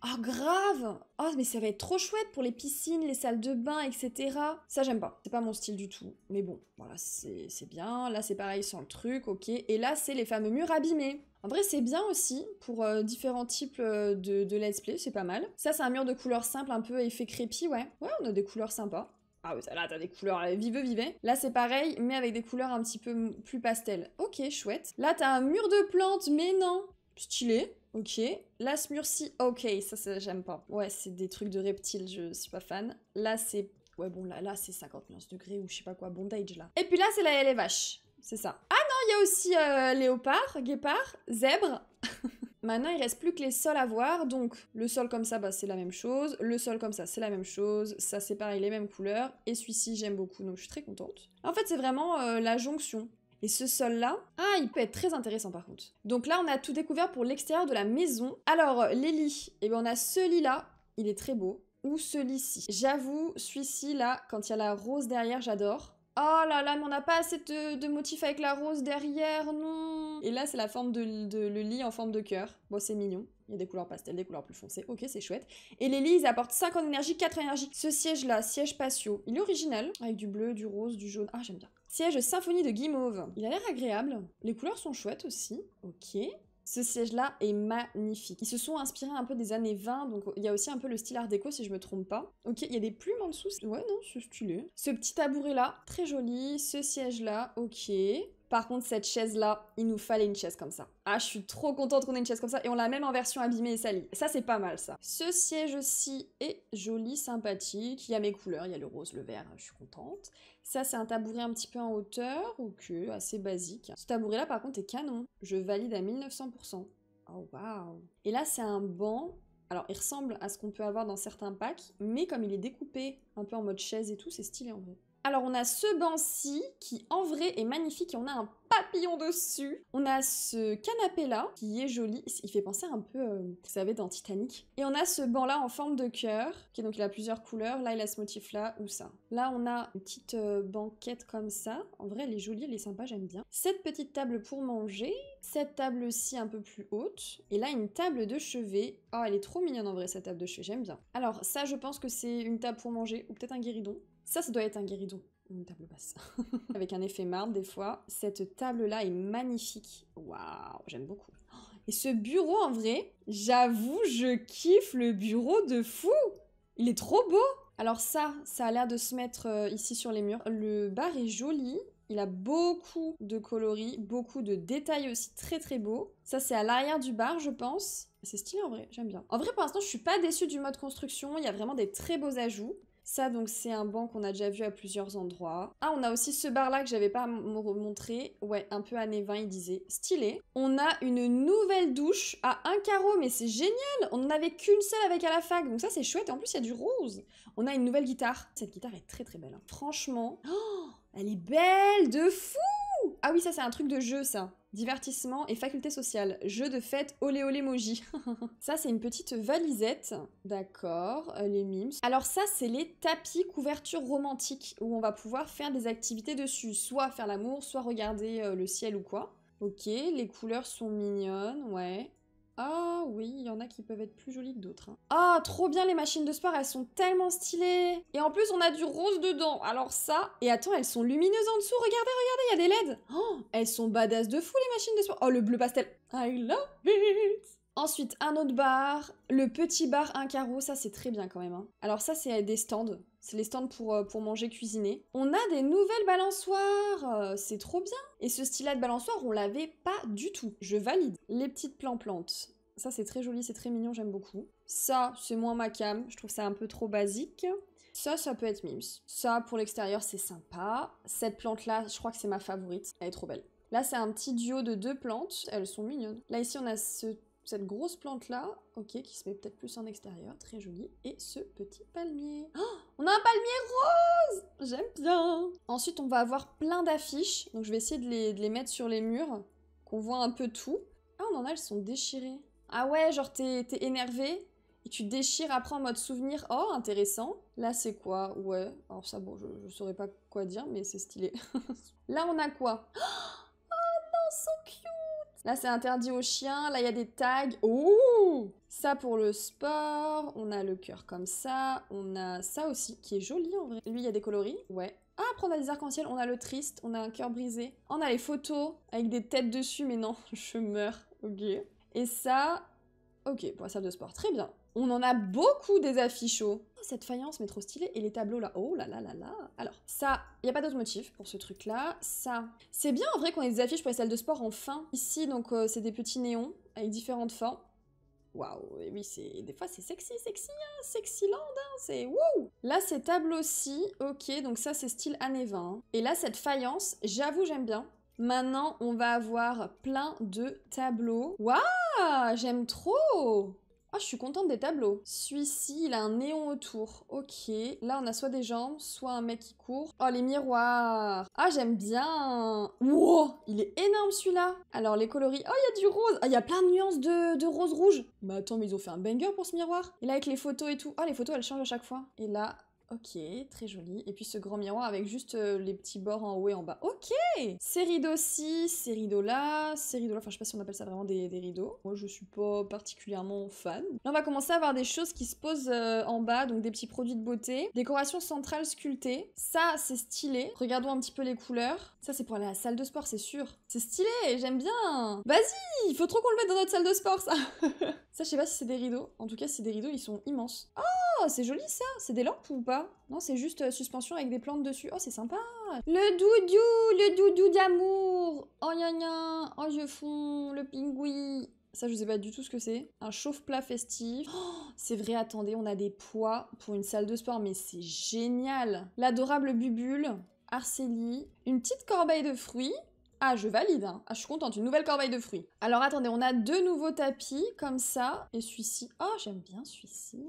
Oh grave Oh mais ça va être trop chouette pour les piscines, les salles de bain, etc. Ça j'aime pas, c'est pas mon style du tout. Mais bon, voilà, c'est bien. Là c'est pareil sans le truc, ok. Et là c'est les fameux murs abîmés. En vrai, c'est bien aussi pour euh, différents types euh, de, de, let's play, c'est pas mal. Ça, c'est un mur de couleurs simple un peu effet crépi, ouais. Ouais, on a des couleurs sympas. Ah oui là, t'as des couleurs euh, vive, hein. Là, c'est pareil, mais avec des couleurs un petit peu plus pastel. Ok, chouette. Là, t'as un mur de plantes, mais non Stylé, ok. Las Murci, ok, ça, j'aime pas. Ouais, c'est des trucs de reptiles, je suis pas fan. Là, c'est... Ouais, bon, là, là c'est 51 degrés ou je sais pas quoi, bondage, là. Et puis là, c'est la les vaches, c'est ça. Ah non, il y a aussi euh, léopard, guépard, zèbre. Maintenant, il reste plus que les sols à voir, donc le sol comme ça, bah, c'est la même chose, le sol comme ça, c'est la même chose, ça c'est pareil, les mêmes couleurs, et celui-ci, j'aime beaucoup, donc je suis très contente. En fait, c'est vraiment euh, la jonction et ce sol-là, ah, il peut être très intéressant par contre. Donc là, on a tout découvert pour l'extérieur de la maison. Alors, euh, les lits, eh bien on a ce lit-là, il est très beau. Ou celui-ci. J'avoue, celui-ci là, quand il y a la rose derrière, j'adore. Oh là là, mais on n'a pas assez de, motifs avec la rose derrière, non Et là, c'est la forme de, le lit en forme de cœur. Bon, c'est mignon. Il y a des couleurs pastel, des couleurs plus foncées. Ok, c'est chouette. Et les lits, ils apportent en énergie, 4 en énergie. Ce siège-là, siège patio, il est original. Avec du bleu, du rose, du jaune. Ah, j'aime bien. Siège symphonie de guimauve. Il a l'air agréable. Les couleurs sont chouettes aussi. Ok. Ce siège-là est magnifique. Ils se sont inspirés un peu des années 20, donc il y a aussi un peu le style art déco si je me trompe pas. Ok, il y a des plumes en dessous. Ouais, non, c'est stylé. Ce petit tabouret-là, très joli. Ce siège-là, ok. Par contre, cette chaise-là, il nous fallait une chaise comme ça. Ah, je suis trop contente qu'on ait une chaise comme ça. Et on l'a même en version abîmée et salie. Ça, c'est pas mal, ça. Ce siège-ci est joli, sympathique. Il y a mes couleurs. Il y a le rose, le vert. Je suis contente. Ça, c'est un tabouret un petit peu en hauteur. ou que, assez basique. Ce tabouret-là, par contre, est canon. Je valide à 1900%. Oh, waouh Et là, c'est un banc alors, il ressemble à ce qu'on peut avoir dans certains packs, mais comme il est découpé un peu en mode chaise et tout, c'est stylé en vrai. Alors on a ce banc-ci qui en vrai est magnifique et on a un papillon dessus. On a ce canapé-là qui est joli. Il fait penser un peu, euh, vous savez, dans Titanic. Et on a ce banc-là en forme de cœur. qui donc il a plusieurs couleurs. Là, il a ce motif-là ou ça. Là, on a une petite euh, banquette comme ça. En vrai, elle est jolie, elle est sympa, j'aime bien. Cette petite table pour manger. Cette table-ci un peu plus haute. Et là, une table de chevet. Oh, elle est trop mignonne en vrai, cette table de chevet. J'aime bien. Alors, ça, je pense que c'est une table pour manger ou peut-être un guéridon. Ça, ça doit être un guéridon, une table basse. Avec un effet marbre, des fois. Cette table-là est magnifique. Waouh, j'aime beaucoup. Et ce bureau, en vrai, j'avoue, je kiffe le bureau de fou Il est trop beau Alors ça, ça a l'air de se mettre euh, ici sur les murs. Le bar est joli, il a beaucoup de coloris, beaucoup de détails aussi très très beaux. Ça, c'est à l'arrière du bar, je pense. C'est stylé en vrai, j'aime bien. En vrai, pour l'instant, je suis pas déçue du mode construction. Il y a vraiment des très beaux ajouts. Ça, donc, c'est un banc qu'on a déjà vu à plusieurs endroits. Ah, on a aussi ce bar-là que j'avais pas montré. Ouais, un peu années 20, il disait. Stylé. On a une nouvelle douche à un carreau, mais c'est génial On n'en avait qu'une seule avec à la fac, donc ça, c'est chouette. Et en plus, il y a du rose. On a une nouvelle guitare. Cette guitare est très très belle. Hein. Franchement, oh, elle est belle de fou ah oui, ça c'est un truc de jeu, ça divertissement et faculté sociale, jeu de fête, olé olé moji. ça c'est une petite valisette, d'accord, euh, les mimes. Alors ça c'est les tapis couverture romantique où on va pouvoir faire des activités dessus, soit faire l'amour, soit regarder euh, le ciel ou quoi. Ok, les couleurs sont mignonnes, ouais. Ah oui, il y en a qui peuvent être plus jolies que d'autres. Hein. Ah, trop bien les machines de sport, elles sont tellement stylées Et en plus, on a du rose dedans, alors ça... Et attends, elles sont lumineuses en dessous, regardez, regardez, il y a des LED Oh, elles sont badass de fou les machines de sport Oh, le bleu pastel I love it Ensuite, un autre bar, le petit bar un carreau, ça c'est très bien quand même. Hein. Alors ça c'est des stands, c'est les stands pour, euh, pour manger, cuisiner. On a des nouvelles balançoires, euh, c'est trop bien. Et ce style-là de balançoire, on l'avait pas du tout, je valide. Les petites plantes plantes, ça c'est très joli, c'est très mignon, j'aime beaucoup. Ça, c'est moins ma cam, je trouve ça un peu trop basique. Ça, ça peut être Mims. Ça, pour l'extérieur, c'est sympa. Cette plante-là, je crois que c'est ma favorite. Elle est trop belle. Là, c'est un petit duo de deux plantes. Elles sont mignonnes. Là, ici, on a ce cette grosse plante-là, ok, qui se met peut-être plus en extérieur, très jolie, et ce petit palmier. Oh, on a un palmier rose J'aime bien Ensuite, on va avoir plein d'affiches, donc je vais essayer de les, mettre sur les murs, qu'on voit un peu tout. Ah, on en a, elles sont déchirées. Ah ouais, genre t'es énervé, et tu déchires après en mode souvenir. Oh, intéressant. Là, c'est quoi Ouais. Alors ça, bon, je, ne saurais pas quoi dire, mais c'est stylé. Là, on a quoi oh, oh non, so cute Là, c'est interdit aux chiens. Là, il y a des tags. Ouh Ça pour le sport. On a le cœur comme ça. On a ça aussi, qui est joli en vrai. Lui, il y a des coloris. Ouais. Ah, après, on a des arcs-en-ciel. On a le triste. On a un cœur brisé. On a les photos avec des têtes dessus. Mais non, je meurs. Ok. Et ça... Ok, pour la salle de sport. Très bien. On en a beaucoup des Oh Cette faïence, mais trop stylée. Et les tableaux là, oh là là là là. Alors, ça, il n'y a pas d'autre motif pour ce truc-là. Ça, c'est bien en vrai qu'on ait des affiches pour les salles de sport en fin. Ici, donc, euh, c'est des petits néons avec différentes formes. Waouh, et oui, c'est des fois c'est sexy, sexy, hein, sexy land, hein, c'est wouh Là, c'est tableau-ci, ok, donc ça c'est style années 20. Hein. Et là, cette faïence, j'avoue, j'aime bien. Maintenant, on va avoir plein de tableaux. Waouh, j'aime trop ah, je suis contente des tableaux. Celui-ci, il a un néon autour. Ok. Là, on a soit des jambes, soit un mec qui court. Oh, les miroirs. Ah, j'aime bien. Wow, il est énorme celui-là. Alors, les coloris. Oh, il y a du rose. Ah, il y a plein de nuances de, rose-rouge. Mais bah, attends, mais ils ont fait un banger pour ce miroir. Et là, avec les photos et tout. oh, les photos, elles changent à chaque fois. Et là, Ok, très joli. Et puis ce grand miroir avec juste euh, les petits bords en haut et en bas. Ok Ces rideaux-ci, ces rideaux-là, ces rideaux-là, enfin je sais pas si on appelle ça vraiment des, rideaux. Moi je suis pas particulièrement fan. Là on va commencer à avoir des choses qui se posent euh, en bas, donc des petits produits de beauté. Décoration centrale sculptée. Ça c'est stylé. Regardons un petit peu les couleurs. Ça c'est pour aller à la salle de sport, c'est sûr. C'est stylé, j'aime bien Vas-y Il faut trop qu'on le mette dans notre salle de sport ça Ça je sais pas si c'est des rideaux. En tout cas c'est des rideaux, ils sont immenses. Oh, c'est joli ça C'est des lampes ou pas non, c'est juste euh, suspension avec des plantes dessus. Oh, c'est sympa Le doudou Le doudou d'amour Oh, gna gna Oh, je fonds Le pingouin ça, je sais pas du tout ce que c'est. Un chauffe-plat festif. Oh, c'est vrai, attendez, on a des poids pour une salle de sport, mais c'est génial. L'adorable bubule, Arcélie, une petite corbeille de fruits, ah, je valide, hein. Ah, je suis contente, une nouvelle corbeille de fruits. Alors attendez, on a deux nouveaux tapis, comme ça, et celui-ci. Oh, j'aime bien celui-ci.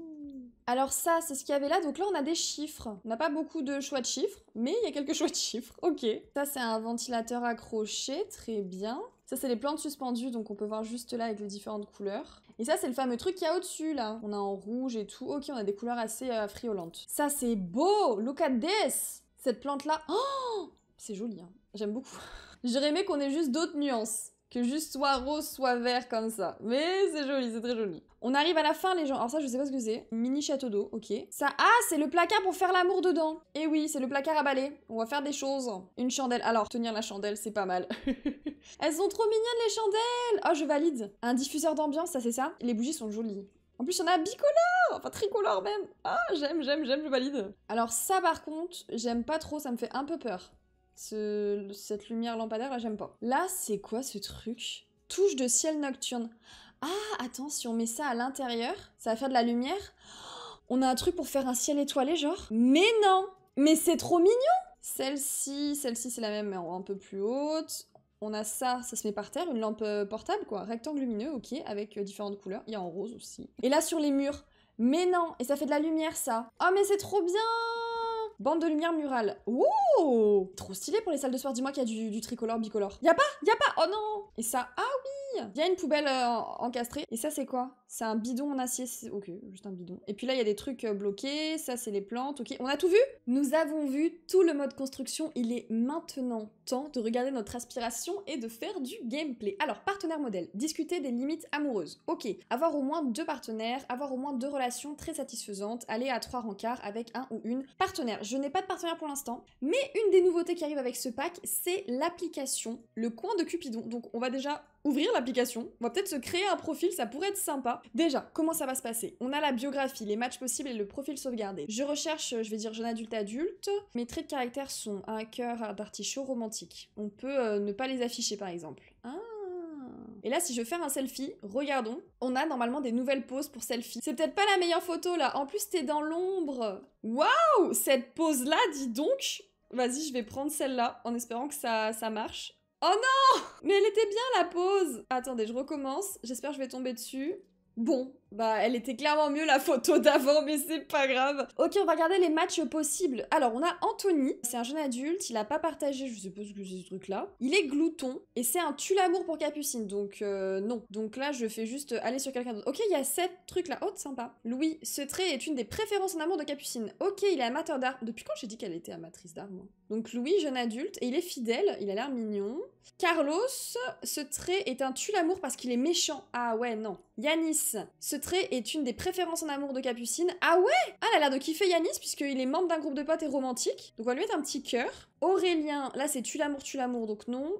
Alors ça, c'est ce qu'il y avait là, donc là on a des chiffres. On n'a pas beaucoup de choix de chiffres, mais il y a quelques choix de chiffres, ok. Ça, c'est un ventilateur accroché, très bien. Ça, c'est les plantes suspendues, donc on peut voir juste là avec les différentes couleurs. Et ça, c'est le fameux truc qu'il y a au-dessus, là. On a en rouge et tout. Ok, on a des couleurs assez euh, friolantes. Ça, c'est beau Look at this Cette plante-là... Oh C'est joli, hein. J'aime beaucoup. J'aurais aimé qu'on ait juste d'autres nuances. Que juste soit rose, soit vert comme ça. Mais c'est joli, c'est très joli. On arrive à la fin, les gens. Alors ça, je sais pas ce que c'est. Mini château d'eau, ok. Ça, ah, c'est le placard pour faire l'amour dedans. Eh oui, c'est le placard à balai. On va faire des choses. Une chandelle. Alors, tenir la chandelle, c'est pas mal. Elles sont trop mignonnes, les chandelles Oh, je valide. Un diffuseur d'ambiance, ça c'est ça Les bougies sont jolies. En plus, il y en a bicolore, enfin tricolore même. Ah, j'aime, j'aime, j'aime, je valide. Alors ça, par contre, j'aime pas trop, ça me fait un peu peur cette lumière lampadaire là, j'aime pas. Là, c'est quoi ce truc Touche de ciel nocturne. Ah, attends, si on met ça à l'intérieur, ça va faire de la lumière. Oh, on a un truc pour faire un ciel étoilé, genre. Mais non Mais c'est trop mignon Celle-ci, celle-ci c'est la même, mais un peu plus haute. On a ça, ça se met par terre, une lampe euh, portable quoi, rectangle lumineux, ok, avec euh, différentes couleurs. Il y a en rose aussi. Et là sur les murs, mais non Et ça fait de la lumière ça. Oh mais c'est trop bien Bande de lumière murale. Ouh Trop stylé pour les salles de soir. Dis-moi qu'il y a du, tricolore, bicolore. Y a pas Y a pas Oh non Et ça, ah oui il y a une poubelle euh, encastrée. Et ça, c'est quoi C'est un bidon en acier. Ok, juste un bidon. Et puis là, il y a des trucs euh, bloqués. Ça, c'est les plantes. Ok, on a tout vu Nous avons vu tout le mode construction. Il est maintenant temps de regarder notre aspiration et de faire du gameplay. Alors, partenaire modèle. Discuter des limites amoureuses. Ok, avoir au moins deux partenaires, avoir au moins deux relations très satisfaisantes, aller à trois rencarts avec un ou une partenaire. Je n'ai pas de partenaire pour l'instant. Mais une des nouveautés qui arrive avec ce pack, c'est l'application, le coin de Cupidon. Donc, on va déjà ouvrir l'application, on va peut-être se créer un profil, ça pourrait être sympa. Déjà, comment ça va se passer On a la biographie, les matchs possibles et le profil sauvegardé. Je recherche, euh, je vais dire jeune adulte adulte. Mes traits de caractère sont un cœur chaud, romantique. On peut euh, ne pas les afficher par exemple. Ah et là, si je veux faire un selfie, regardons, on a normalement des nouvelles poses pour selfie. C'est peut-être pas la meilleure photo là, en plus t'es dans l'ombre. Waouh Cette pose là, dis donc Vas-y, je vais prendre celle-là en espérant que ça, ça marche. Oh non Mais elle était bien la pause Attendez, je recommence. J'espère que je vais tomber dessus. Bon, bah, elle était clairement mieux la photo d'avant, mais c'est pas grave. Ok, on va regarder les matchs possibles. Alors, on a Anthony, c'est un jeune adulte, il a pas partagé, je suppose ce que c'est ce truc-là. Il est glouton, et c'est un tue-l'amour pour Capucine, donc euh, non. Donc là, je fais juste aller sur quelqu'un d'autre. Ok, il y a sept trucs-là. Oh, sympa. Louis, ce trait est une des préférences en amour de Capucine. Ok, il est amateur d'art. Depuis quand j'ai dit qu'elle était amatrice d'art, moi Donc Louis, jeune adulte, et il est fidèle, il a l'air mignon. Carlos, ce trait est un tue-l'amour parce qu'il est méchant. Ah ouais, non. Yanis, ce trait est une des préférences en amour de Capucine. Ah ouais Ah, là là, l'air de fait Yanis puisqu'il est membre d'un groupe de potes et romantique. Donc on va lui mettre un petit cœur. Aurélien, là c'est Tu l'amour, tu l'amour, donc non.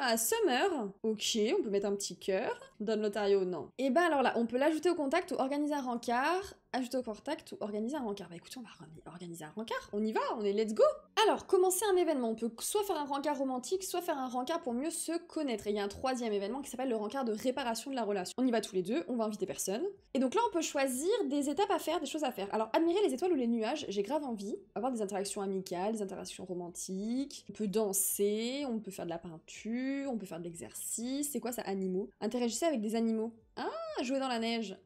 Ah, Summer Ok, on peut mettre un petit cœur. Donne Lotario, non. Et eh ben alors là, on peut l'ajouter au contact ou organiser un rencard. Ajouter au contact ou organiser un rencard. Bah écoutez, on va organiser un rencard. On y va, on est let's go Alors, commencer un événement. On peut soit faire un rencard romantique, soit faire un rencard pour mieux se connaître. Et il y a un troisième événement qui s'appelle le rencard de réparation de la relation. On y va tous les deux, on va inviter personne. Et donc là, on peut choisir des étapes à faire, des choses à faire. Alors, admirer les étoiles ou les nuages, j'ai grave envie. Avoir des interactions amicales, des interactions romantiques on peut danser, on peut faire de la peinture, on peut faire de l'exercice. C'est quoi ça, animaux Interagissez avec des animaux. Ah, jouer dans la neige.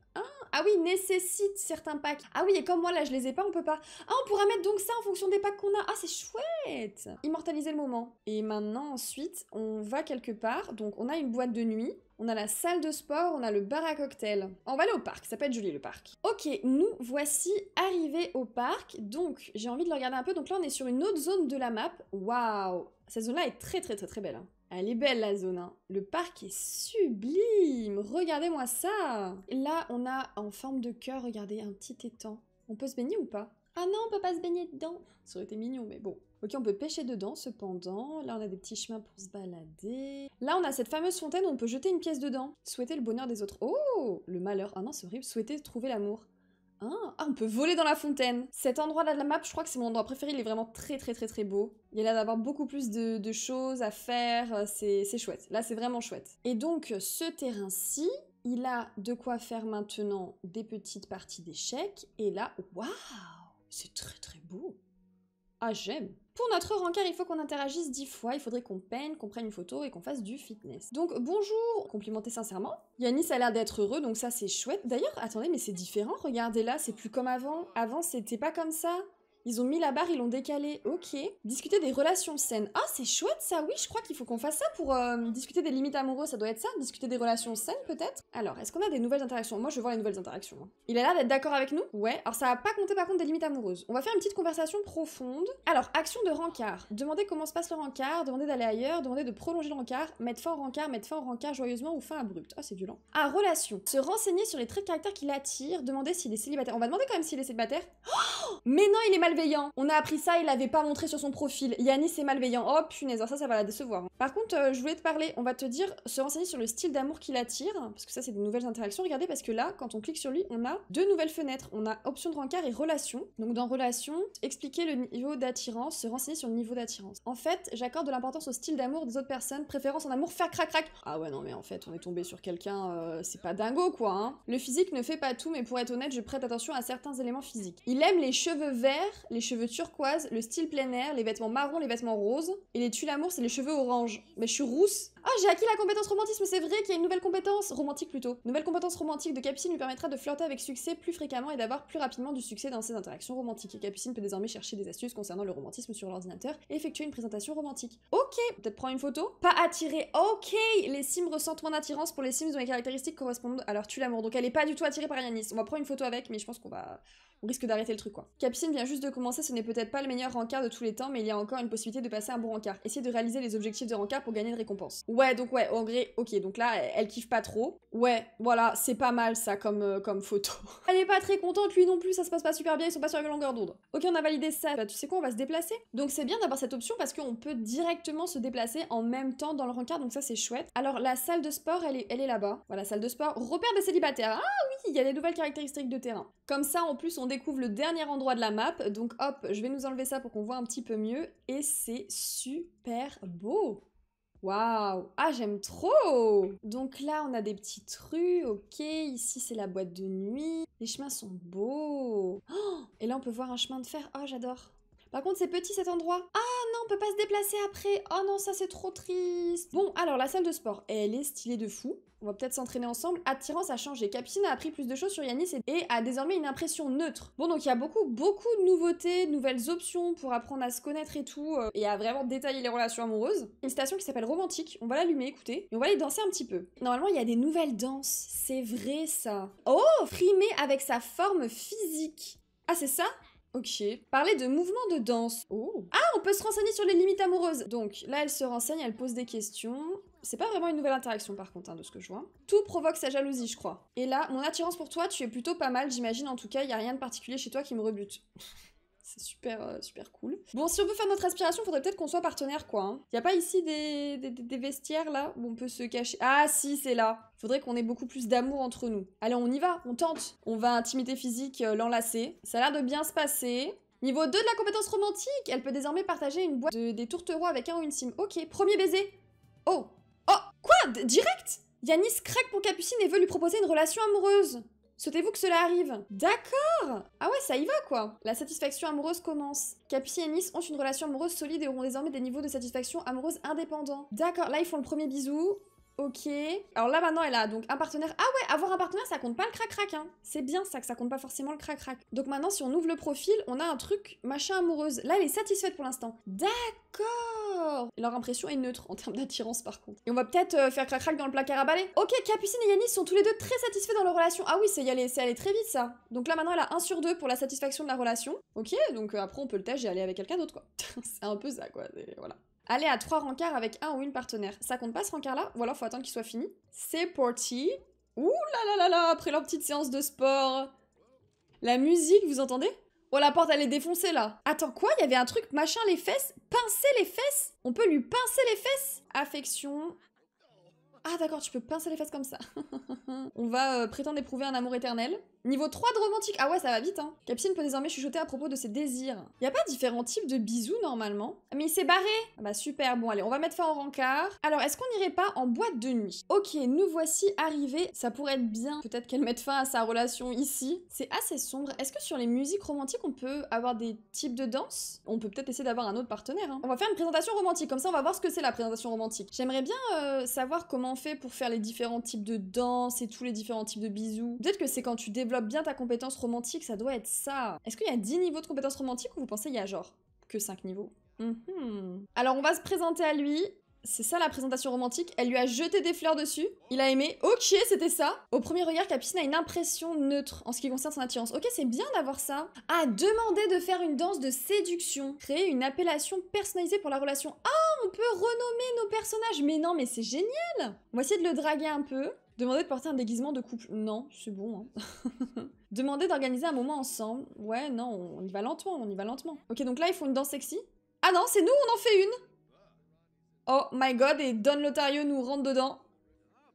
Ah oui, nécessite certains packs. Ah oui, et comme moi là je les ai pas, on peut pas. Ah, on pourra mettre donc ça en fonction des packs qu'on a. Ah, c'est chouette Immortaliser le moment. Et maintenant, ensuite, on va quelque part. Donc, on a une boîte de nuit. On a la salle de sport, on a le bar à cocktail. On va aller au parc, ça peut être joli le parc. Ok, nous voici arrivés au parc. Donc, j'ai envie de le regarder un peu. Donc là, on est sur une autre zone de la map. Waouh Cette zone-là est très très très très belle. Hein. Elle est belle la zone. Hein. Le parc est sublime. Regardez-moi ça. Là, on a en forme de cœur, regardez, un petit étang. On peut se baigner ou pas Ah non, on peut pas se baigner dedans. Ça aurait été mignon, mais bon. Ok, on peut pêcher dedans cependant. Là, on a des petits chemins pour se balader. Là, on a cette fameuse fontaine où on peut jeter une pièce dedans. Souhaiter le bonheur des autres. Oh Le malheur. Ah non, c'est horrible. Souhaiter trouver l'amour. Hein ah, on peut voler dans la fontaine Cet endroit-là de la map, je crois que c'est mon endroit préféré. Il est vraiment très très très très beau. Il y a là d'avoir beaucoup plus de, de, choses à faire. Euh, c'est chouette. Là, c'est vraiment chouette. Et donc, euh, ce terrain-ci, il a de quoi faire maintenant des petites parties d'échecs. Et là, waouh C'est très très beau ah, j'aime Pour notre rancard, il faut qu'on interagisse dix fois, il faudrait qu'on peigne, qu'on prenne une photo et qu'on fasse du fitness. Donc, bonjour Complimenté sincèrement. Yanis a l'air d'être heureux, donc ça c'est chouette. D'ailleurs, attendez, mais c'est différent, regardez là, c'est plus comme avant. Avant, c'était pas comme ça. Ils ont mis la barre, ils l'ont décalé, Ok. Discuter des relations saines. Ah, c'est chouette ça, oui, je crois qu'il faut qu'on fasse ça pour euh, discuter des limites amoureuses, ça doit être ça. Discuter des relations saines peut-être Alors, est-ce qu'on a des nouvelles interactions Moi, je vois voir les nouvelles interactions. Hein. Il a l'air d'être d'accord avec nous Ouais. Alors, ça va pas compter par contre des limites amoureuses. On va faire une petite conversation profonde. Alors, action de rencard. Demander comment se passe le rencard, demander d'aller ailleurs, demander de prolonger le rencard, mettre fin au rencard, mettre fin au rencard joyeusement ou fin abrupte. Ah, oh, c'est violent. Ah, relation. Se renseigner sur les traits de caractère qui l'attirent, demander s'il est célibataire. On va demander quand même s'il est célibataire. Oh Mais non, il est mal on a appris ça, il l'avait pas montré sur son profil. Yannis est malveillant. Oh punaise, ça, ça va la décevoir. Par contre, euh, je voulais te parler, on va te dire, se renseigner sur le style d'amour qu'il attire, parce que ça, c'est des nouvelles interactions. Regardez, parce que là, quand on clique sur lui, on a deux nouvelles fenêtres. On a option de rencard et relation. Donc dans relation, expliquer le niveau d'attirance, se renseigner sur le niveau d'attirance. En fait, j'accorde de l'importance au style d'amour des autres personnes, préférence en amour, faire crac crac. Ah ouais, non, mais en fait, on est tombé sur quelqu'un, euh, c'est pas dingo quoi. Hein. Le physique ne fait pas tout, mais pour être honnête, je prête attention à certains éléments physiques. Il aime les cheveux verts les cheveux turquoise, le style plein air, les vêtements marrons, les vêtements roses. Et les tue-l'amour, c'est les cheveux orange. Mais je suis rousse. Ah, j'ai acquis la compétence romantisme, c'est vrai qu'il y a une nouvelle compétence. Romantique plutôt. Nouvelle compétence romantique de Capucine lui permettra de flirter avec succès plus fréquemment et d'avoir plus rapidement du succès dans ses interactions romantiques. Et Capucine peut désormais chercher des astuces concernant le romantisme sur l'ordinateur et effectuer une présentation romantique. Ok, peut-être prendre une photo. Pas attirée. Ok, les Sims ressentent moins d'attirance pour les Sims dont les caractéristiques correspondent à leur tue-l'amour. Donc elle est pas du tout attirée par Yanis. On va prendre une photo avec, mais je pense qu'on va on risque d'arrêter le truc quoi. Capucine vient juste de commencer, ce n'est peut-être pas le meilleur rencard de tous les temps, mais il y a encore une possibilité de passer un bon rencard. Essayez de réaliser les objectifs de rencard pour gagner une récompense. Ouais, donc ouais, en vrai, ok, donc là, elle, kiffe pas trop. Ouais, voilà, c'est pas mal ça comme, euh, comme photo. elle est pas très contente, lui non plus, ça se passe pas super bien, ils sont pas sur la longueur d'onde. Ok, on a validé ça, bah tu sais quoi, on va se déplacer. Donc c'est bien d'avoir cette option parce qu'on peut directement se déplacer en même temps dans le rencard, donc ça c'est chouette. Alors la salle de sport, elle est, elle est là-bas. Voilà, salle de sport, repère des célibataires. Ah oui, il y a des nouvelles caractéristiques de terrain. Comme ça, en plus, on découvre le dernier endroit de la map. Donc hop, je vais nous enlever ça pour qu'on voit un petit peu mieux. Et c'est super beau Waouh Ah, j'aime trop Donc là, on a des petites rues, ok. Ici, c'est la boîte de nuit. Les chemins sont beaux. Oh, et là, on peut voir un chemin de fer. Oh, j'adore. Par contre, c'est petit cet endroit. Ah non, on peut pas se déplacer après. Oh non, ça c'est trop triste. Bon, alors la salle de sport, elle est stylée de fou. On va peut-être s'entraîner ensemble. Attirance a changé. Capucine a appris plus de choses sur Yanis et a désormais une impression neutre. Bon, donc il y a beaucoup, beaucoup de nouveautés, nouvelles options pour apprendre à se connaître et tout, euh, et à vraiment détailler les relations amoureuses. Une station qui s'appelle Romantique. On va l'allumer, écoutez, et on va aller danser un petit peu. Normalement, il y a des nouvelles danses. C'est vrai ça. Oh, frimer avec sa forme physique. Ah, c'est ça Ok. Parler de mouvements de danse. Oh. Ah, on peut se renseigner sur les limites amoureuses. Donc là, elle se renseigne, elle pose des questions. C'est pas vraiment une nouvelle interaction par contre, hein, de ce que je vois. Tout provoque sa jalousie, je crois. Et là, mon attirance pour toi, tu es plutôt pas mal, j'imagine. En tout cas, il y a rien de particulier chez toi qui me rebute. C'est super, euh, super cool. Bon, si on veut faire notre aspiration, faudrait peut-être qu'on soit partenaire, quoi. Il hein. Y a pas ici des, des, vestiaires, là, où on peut se cacher Ah, si, c'est là. Faudrait qu'on ait beaucoup plus d'amour entre nous. Allez, on y va, on tente. On va intimité physique, euh, l'enlacer. Ça a l'air de bien se passer. Niveau 2 de la compétence romantique, elle peut désormais partager une boîte de, des tourtereaux avec un ou une sim. Ok, premier baiser. Oh Oh Quoi Direct Yanis craque pour Capucine et veut lui proposer une relation amoureuse. Souhaitez-vous que cela arrive D'accord Ah ouais, ça y va quoi La satisfaction amoureuse commence. Capi et Nice ont une relation amoureuse solide et auront désormais des niveaux de satisfaction amoureuse indépendants. D'accord, là ils font le premier bisou. Ok. Alors là maintenant elle a donc un partenaire. Ah ouais, avoir un partenaire ça compte pas le crac-crac hein. C'est bien ça que ça compte pas forcément le crac-crac. Donc maintenant si on ouvre le profil, on a un truc machin amoureuse. Là elle est satisfaite pour l'instant. D'accord. Leur impression est neutre en termes d'attirance par contre. Et on va peut-être euh, faire crac-crac dans le placard à balai. Ok, Capucine et Yanis sont tous les deux très satisfaits dans leur relation. Ah oui, c'est y aller, c'est aller très vite ça. Donc là maintenant elle a 1 sur 2 pour la satisfaction de la relation. Ok, donc euh, après on peut le tâcher et aller avec quelqu'un d'autre quoi. c'est un peu ça quoi. Voilà aller à trois rencarts avec un ou une partenaire. Ça compte pas ce rencard-là Ou alors faut attendre qu'il soit fini C'est parti Ouh là là là là Après leur petite séance de sport La musique, vous entendez Oh la porte elle est défoncée là Attends quoi Il y avait un truc machin les fesses Pincer les fesses On peut lui pincer les fesses Affection... Ah d'accord, tu peux pincer les fesses comme ça On va euh, prétendre éprouver un amour éternel. Niveau 3 de romantique. Ah ouais, ça va vite, hein. peut désormais chuchoter à propos de ses désirs. il Y a pas différents types de bisous normalement ah, Mais il s'est barré ah Bah super, bon allez, on va mettre fin au rancard Alors, est-ce qu'on irait pas en boîte de nuit Ok, nous voici arrivés. Ça pourrait être bien. Peut-être qu'elle mette fin à sa relation ici. C'est assez sombre. Est-ce que sur les musiques romantiques, on peut avoir des types de danse On peut peut-être essayer d'avoir un autre partenaire. Hein. On va faire une présentation romantique, comme ça on va voir ce que c'est la présentation romantique. J'aimerais bien euh, savoir comment on fait pour faire les différents types de danse et tous les différents types de bisous. Peut-être que c'est quand tu développes bien ta compétence romantique, ça doit être ça. Est-ce qu'il y a 10 niveaux de compétence romantique ou vous pensez il y a genre que 5 niveaux mhm. Alors on va se présenter à lui. C'est ça la présentation romantique, elle lui a jeté des fleurs dessus, il a aimé, ok c'était ça Au premier regard, Capucine a une impression neutre en ce qui concerne son attirance. Ok c'est bien d'avoir ça A demander de faire une danse de séduction, créer une appellation personnalisée pour la relation. Ah, on peut renommer nos personnages, mais non mais c'est génial On va essayer de le draguer un peu, Demander de porter un déguisement de couple, non, c'est bon. Hein. Demander d'organiser un moment ensemble, ouais, non, on y va lentement, on y va lentement. Ok, donc là, ils font une danse sexy. Ah non, c'est nous, on en fait une Oh my god, et Don Lotario nous rentre dedans.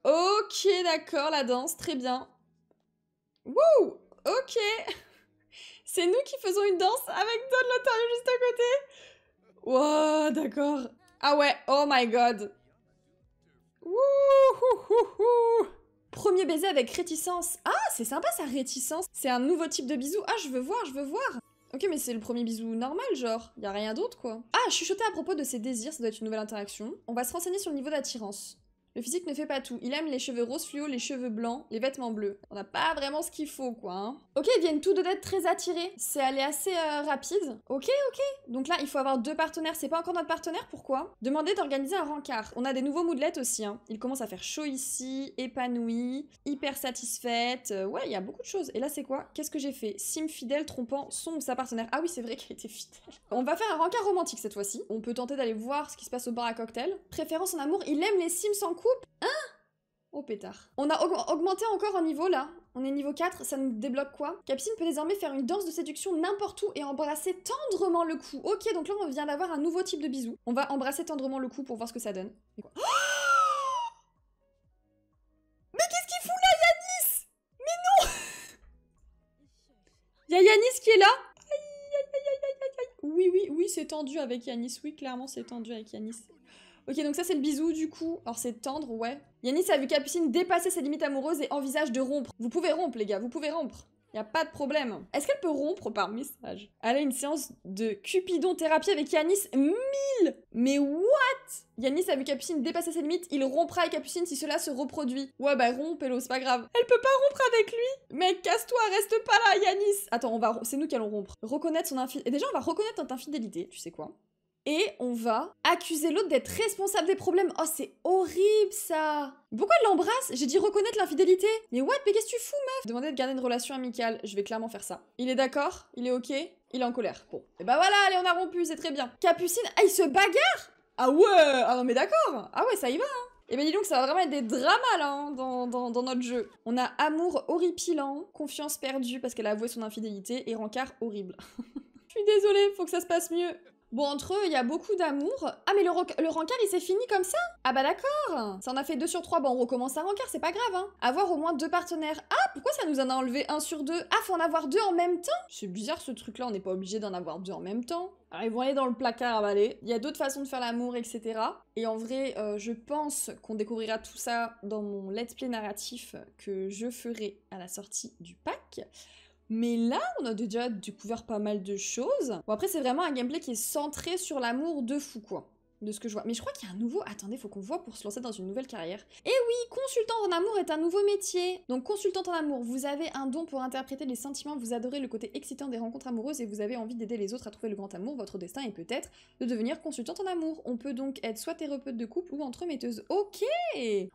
Ok, d'accord, la danse, très bien. Wouh Ok C'est nous qui faisons une danse avec Don Lotario juste à côté Wow, d'accord. Ah ouais, oh my god Wouhouhouhou Premier baiser avec réticence. Ah, c'est sympa sa réticence. C'est un nouveau type de bisou. Ah, je veux voir, je veux voir. Ok, mais c'est le premier bisou normal, genre. Y a rien d'autre, quoi. Ah, chuchoter à propos de ses désirs, ça doit être une nouvelle interaction. On va se renseigner sur le niveau d'attirance. Le physique ne fait pas tout. Il aime les cheveux roses fluo, les cheveux blancs, les vêtements bleus. On n'a pas vraiment ce qu'il faut, quoi. Hein. Ok, ils viennent tous deux d'être très attirés. C'est aller assez euh, rapide. Ok, ok. Donc là, il faut avoir deux partenaires. C'est pas encore notre partenaire, pourquoi Demandez d'organiser un rencard. On a des nouveaux moodlets aussi. Hein. Il commence à faire chaud ici, épanoui, hyper satisfaite. Euh, ouais, il y a beaucoup de choses. Et là, c'est quoi Qu'est-ce que j'ai fait Sim fidèle, trompant son ou sa partenaire. Ah oui, c'est vrai qu'elle était fidèle. On va faire un rencard romantique cette fois-ci. On peut tenter d'aller voir ce qui se passe au bar à cocktail. Préférence en amour, il aime les Sims sans coupe Hein Oh pétard. On a augmenté encore un niveau là. On est niveau 4, ça nous débloque quoi Capsine peut désormais faire une danse de séduction n'importe où et embrasser tendrement le cou. Ok, donc là on vient d'avoir un nouveau type de bisou. On va embrasser tendrement le cou pour voir ce que ça donne. Mais qu'est-ce qu'il fout là, Yanis Mais non Y'a Yanis qui est là aïe, aïe, aïe, Oui, oui, oui, c'est tendu avec Yanis. Oui, clairement c'est tendu avec Yanis. Ok, donc ça c'est le bisou du coup. Alors c'est tendre, ouais. Yanis a vu Capucine dépasser ses limites amoureuses et envisage de rompre. Vous pouvez rompre, les gars, vous pouvez rompre. Y a pas de problème. Est-ce qu'elle peut rompre par message Elle a une séance de cupidon thérapie avec Yanis 1000 Mais what Yanis a vu Capucine dépasser ses limites, il rompra avec Capucine si cela se reproduit. Ouais bah rompe Hello, c'est pas grave. Elle peut pas rompre avec lui Mec, casse-toi, reste pas là Yanis Attends, on va c'est nous qui allons rompre. Reconnaître son infidélité. Déjà on va reconnaître notre infidélité, tu sais quoi et on va accuser l'autre d'être responsable des problèmes. Oh, c'est horrible ça Pourquoi elle l'embrasse J'ai dit reconnaître l'infidélité Mais what Mais qu'est-ce que tu fous, meuf Demander de garder une relation amicale, je vais clairement faire ça. Il est d'accord Il est ok Il est en colère. Bon. Et bah voilà, allez, on a rompu, c'est très bien. Capucine, ah, il se bagarre Ah ouais Ah non, mais d'accord Ah ouais, ça y va, hein et eh ben, dis donc, ça va vraiment être des dramas là hein, dans, dans, dans, notre jeu. On a amour horripilant, confiance perdue parce qu'elle a avoué son infidélité et rancard horrible. Je suis désolée, faut que ça se passe mieux. Bon, entre eux, il y a beaucoup d'amour. Ah, mais le, le rencard, il s'est fini comme ça Ah bah d'accord Ça en a fait 2 sur 3, bon, on recommence un rencard, c'est pas grave, hein. Avoir au moins deux partenaires. Ah, pourquoi ça nous en a enlevé un sur deux Ah, faut en avoir deux en même temps C'est bizarre ce truc-là, on n'est pas obligé d'en avoir deux en même temps. Alors ils vont aller dans le placard à bah, Il y a d'autres façons de faire l'amour, etc. Et en vrai, euh, je pense qu'on découvrira tout ça dans mon let's play narratif que je ferai à la sortie du pack. Mais là, on a déjà découvert pas mal de choses. Bon, après, c'est vraiment un gameplay qui est centré sur l'amour de fou, quoi de ce que je vois. Mais je crois qu'il y a un nouveau. Attendez, faut qu'on voit pour se lancer dans une nouvelle carrière. Eh oui, consultant en amour est un nouveau métier. Donc consultant en amour, vous avez un don pour interpréter les sentiments, vous adorez le côté excitant des rencontres amoureuses et vous avez envie d'aider les autres à trouver le grand amour. Votre destin est peut-être de devenir consultante en amour. On peut donc être soit thérapeute de couple ou entremetteuse. Ok.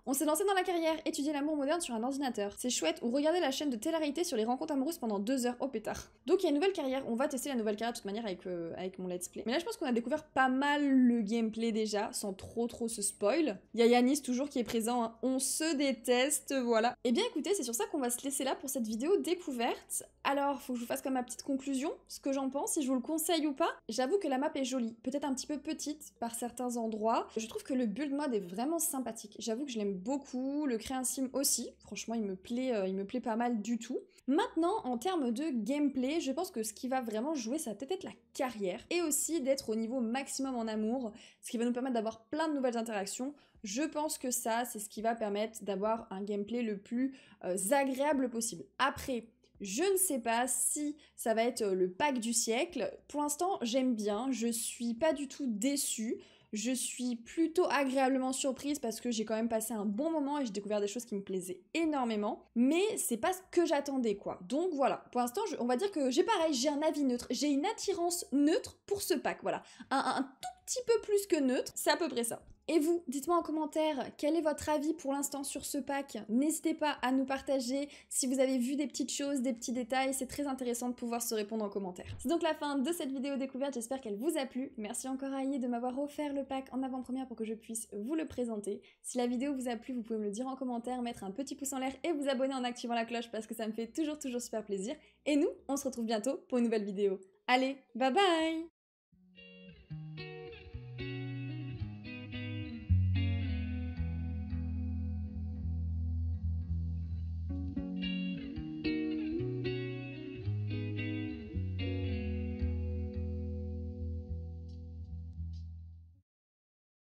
On s'est lancé dans la carrière, étudier l'amour moderne sur un ordinateur. C'est chouette ou regarder la chaîne de Télarité sur les rencontres amoureuses pendant deux heures au oh, pétard. Donc il y a une nouvelle carrière. On va tester la nouvelle carrière de toute manière avec euh, avec mon let's play. Mais là, je pense qu'on a découvert pas mal le gameplay déjà, sans trop trop se spoil. Il Yanis toujours qui est présent, hein. on se déteste, voilà. Et eh bien écoutez, c'est sur ça qu'on va se laisser là pour cette vidéo découverte. Alors, faut que je vous fasse comme ma petite conclusion, ce que j'en pense, si je vous le conseille ou pas. J'avoue que la map est jolie, peut-être un petit peu petite par certains endroits. Je trouve que le build mode est vraiment sympathique. J'avoue que je l'aime beaucoup, le sim aussi. Franchement, il me plaît, euh, il me plaît pas mal du tout. Maintenant, en termes de gameplay, je pense que ce qui va vraiment jouer, ça va peut-être être la carrière et aussi d'être au niveau maximum en amour, ce qui va nous permettre d'avoir plein de nouvelles interactions. Je pense que ça, c'est ce qui va permettre d'avoir un gameplay le plus euh, agréable possible. Après, je ne sais pas si ça va être euh, le pack du siècle. Pour l'instant, j'aime bien, je suis pas du tout déçue. Je suis plutôt agréablement surprise parce que j'ai quand même passé un bon moment et j'ai découvert des choses qui me plaisaient énormément. Mais c'est pas ce que j'attendais, quoi. Donc voilà. Pour l'instant, on va dire que j'ai pareil, j'ai un avis neutre. J'ai une attirance neutre pour ce pack, voilà. Un, tout petit peu plus que neutre, c'est à peu près ça. Et vous, dites-moi en commentaire quel est votre avis pour l'instant sur ce pack. N'hésitez pas à nous partager si vous avez vu des petites choses, des petits détails. C'est très intéressant de pouvoir se répondre en commentaire. C'est donc la fin de cette vidéo découverte. J'espère qu'elle vous a plu. Merci encore à Aïe de m'avoir offert le pack en avant-première pour que je puisse vous le présenter. Si la vidéo vous a plu, vous pouvez me le dire en commentaire, mettre un petit pouce en l'air et vous abonner en activant la cloche parce que ça me fait toujours toujours super plaisir. Et nous, on se retrouve bientôt pour une nouvelle vidéo. Allez, bye bye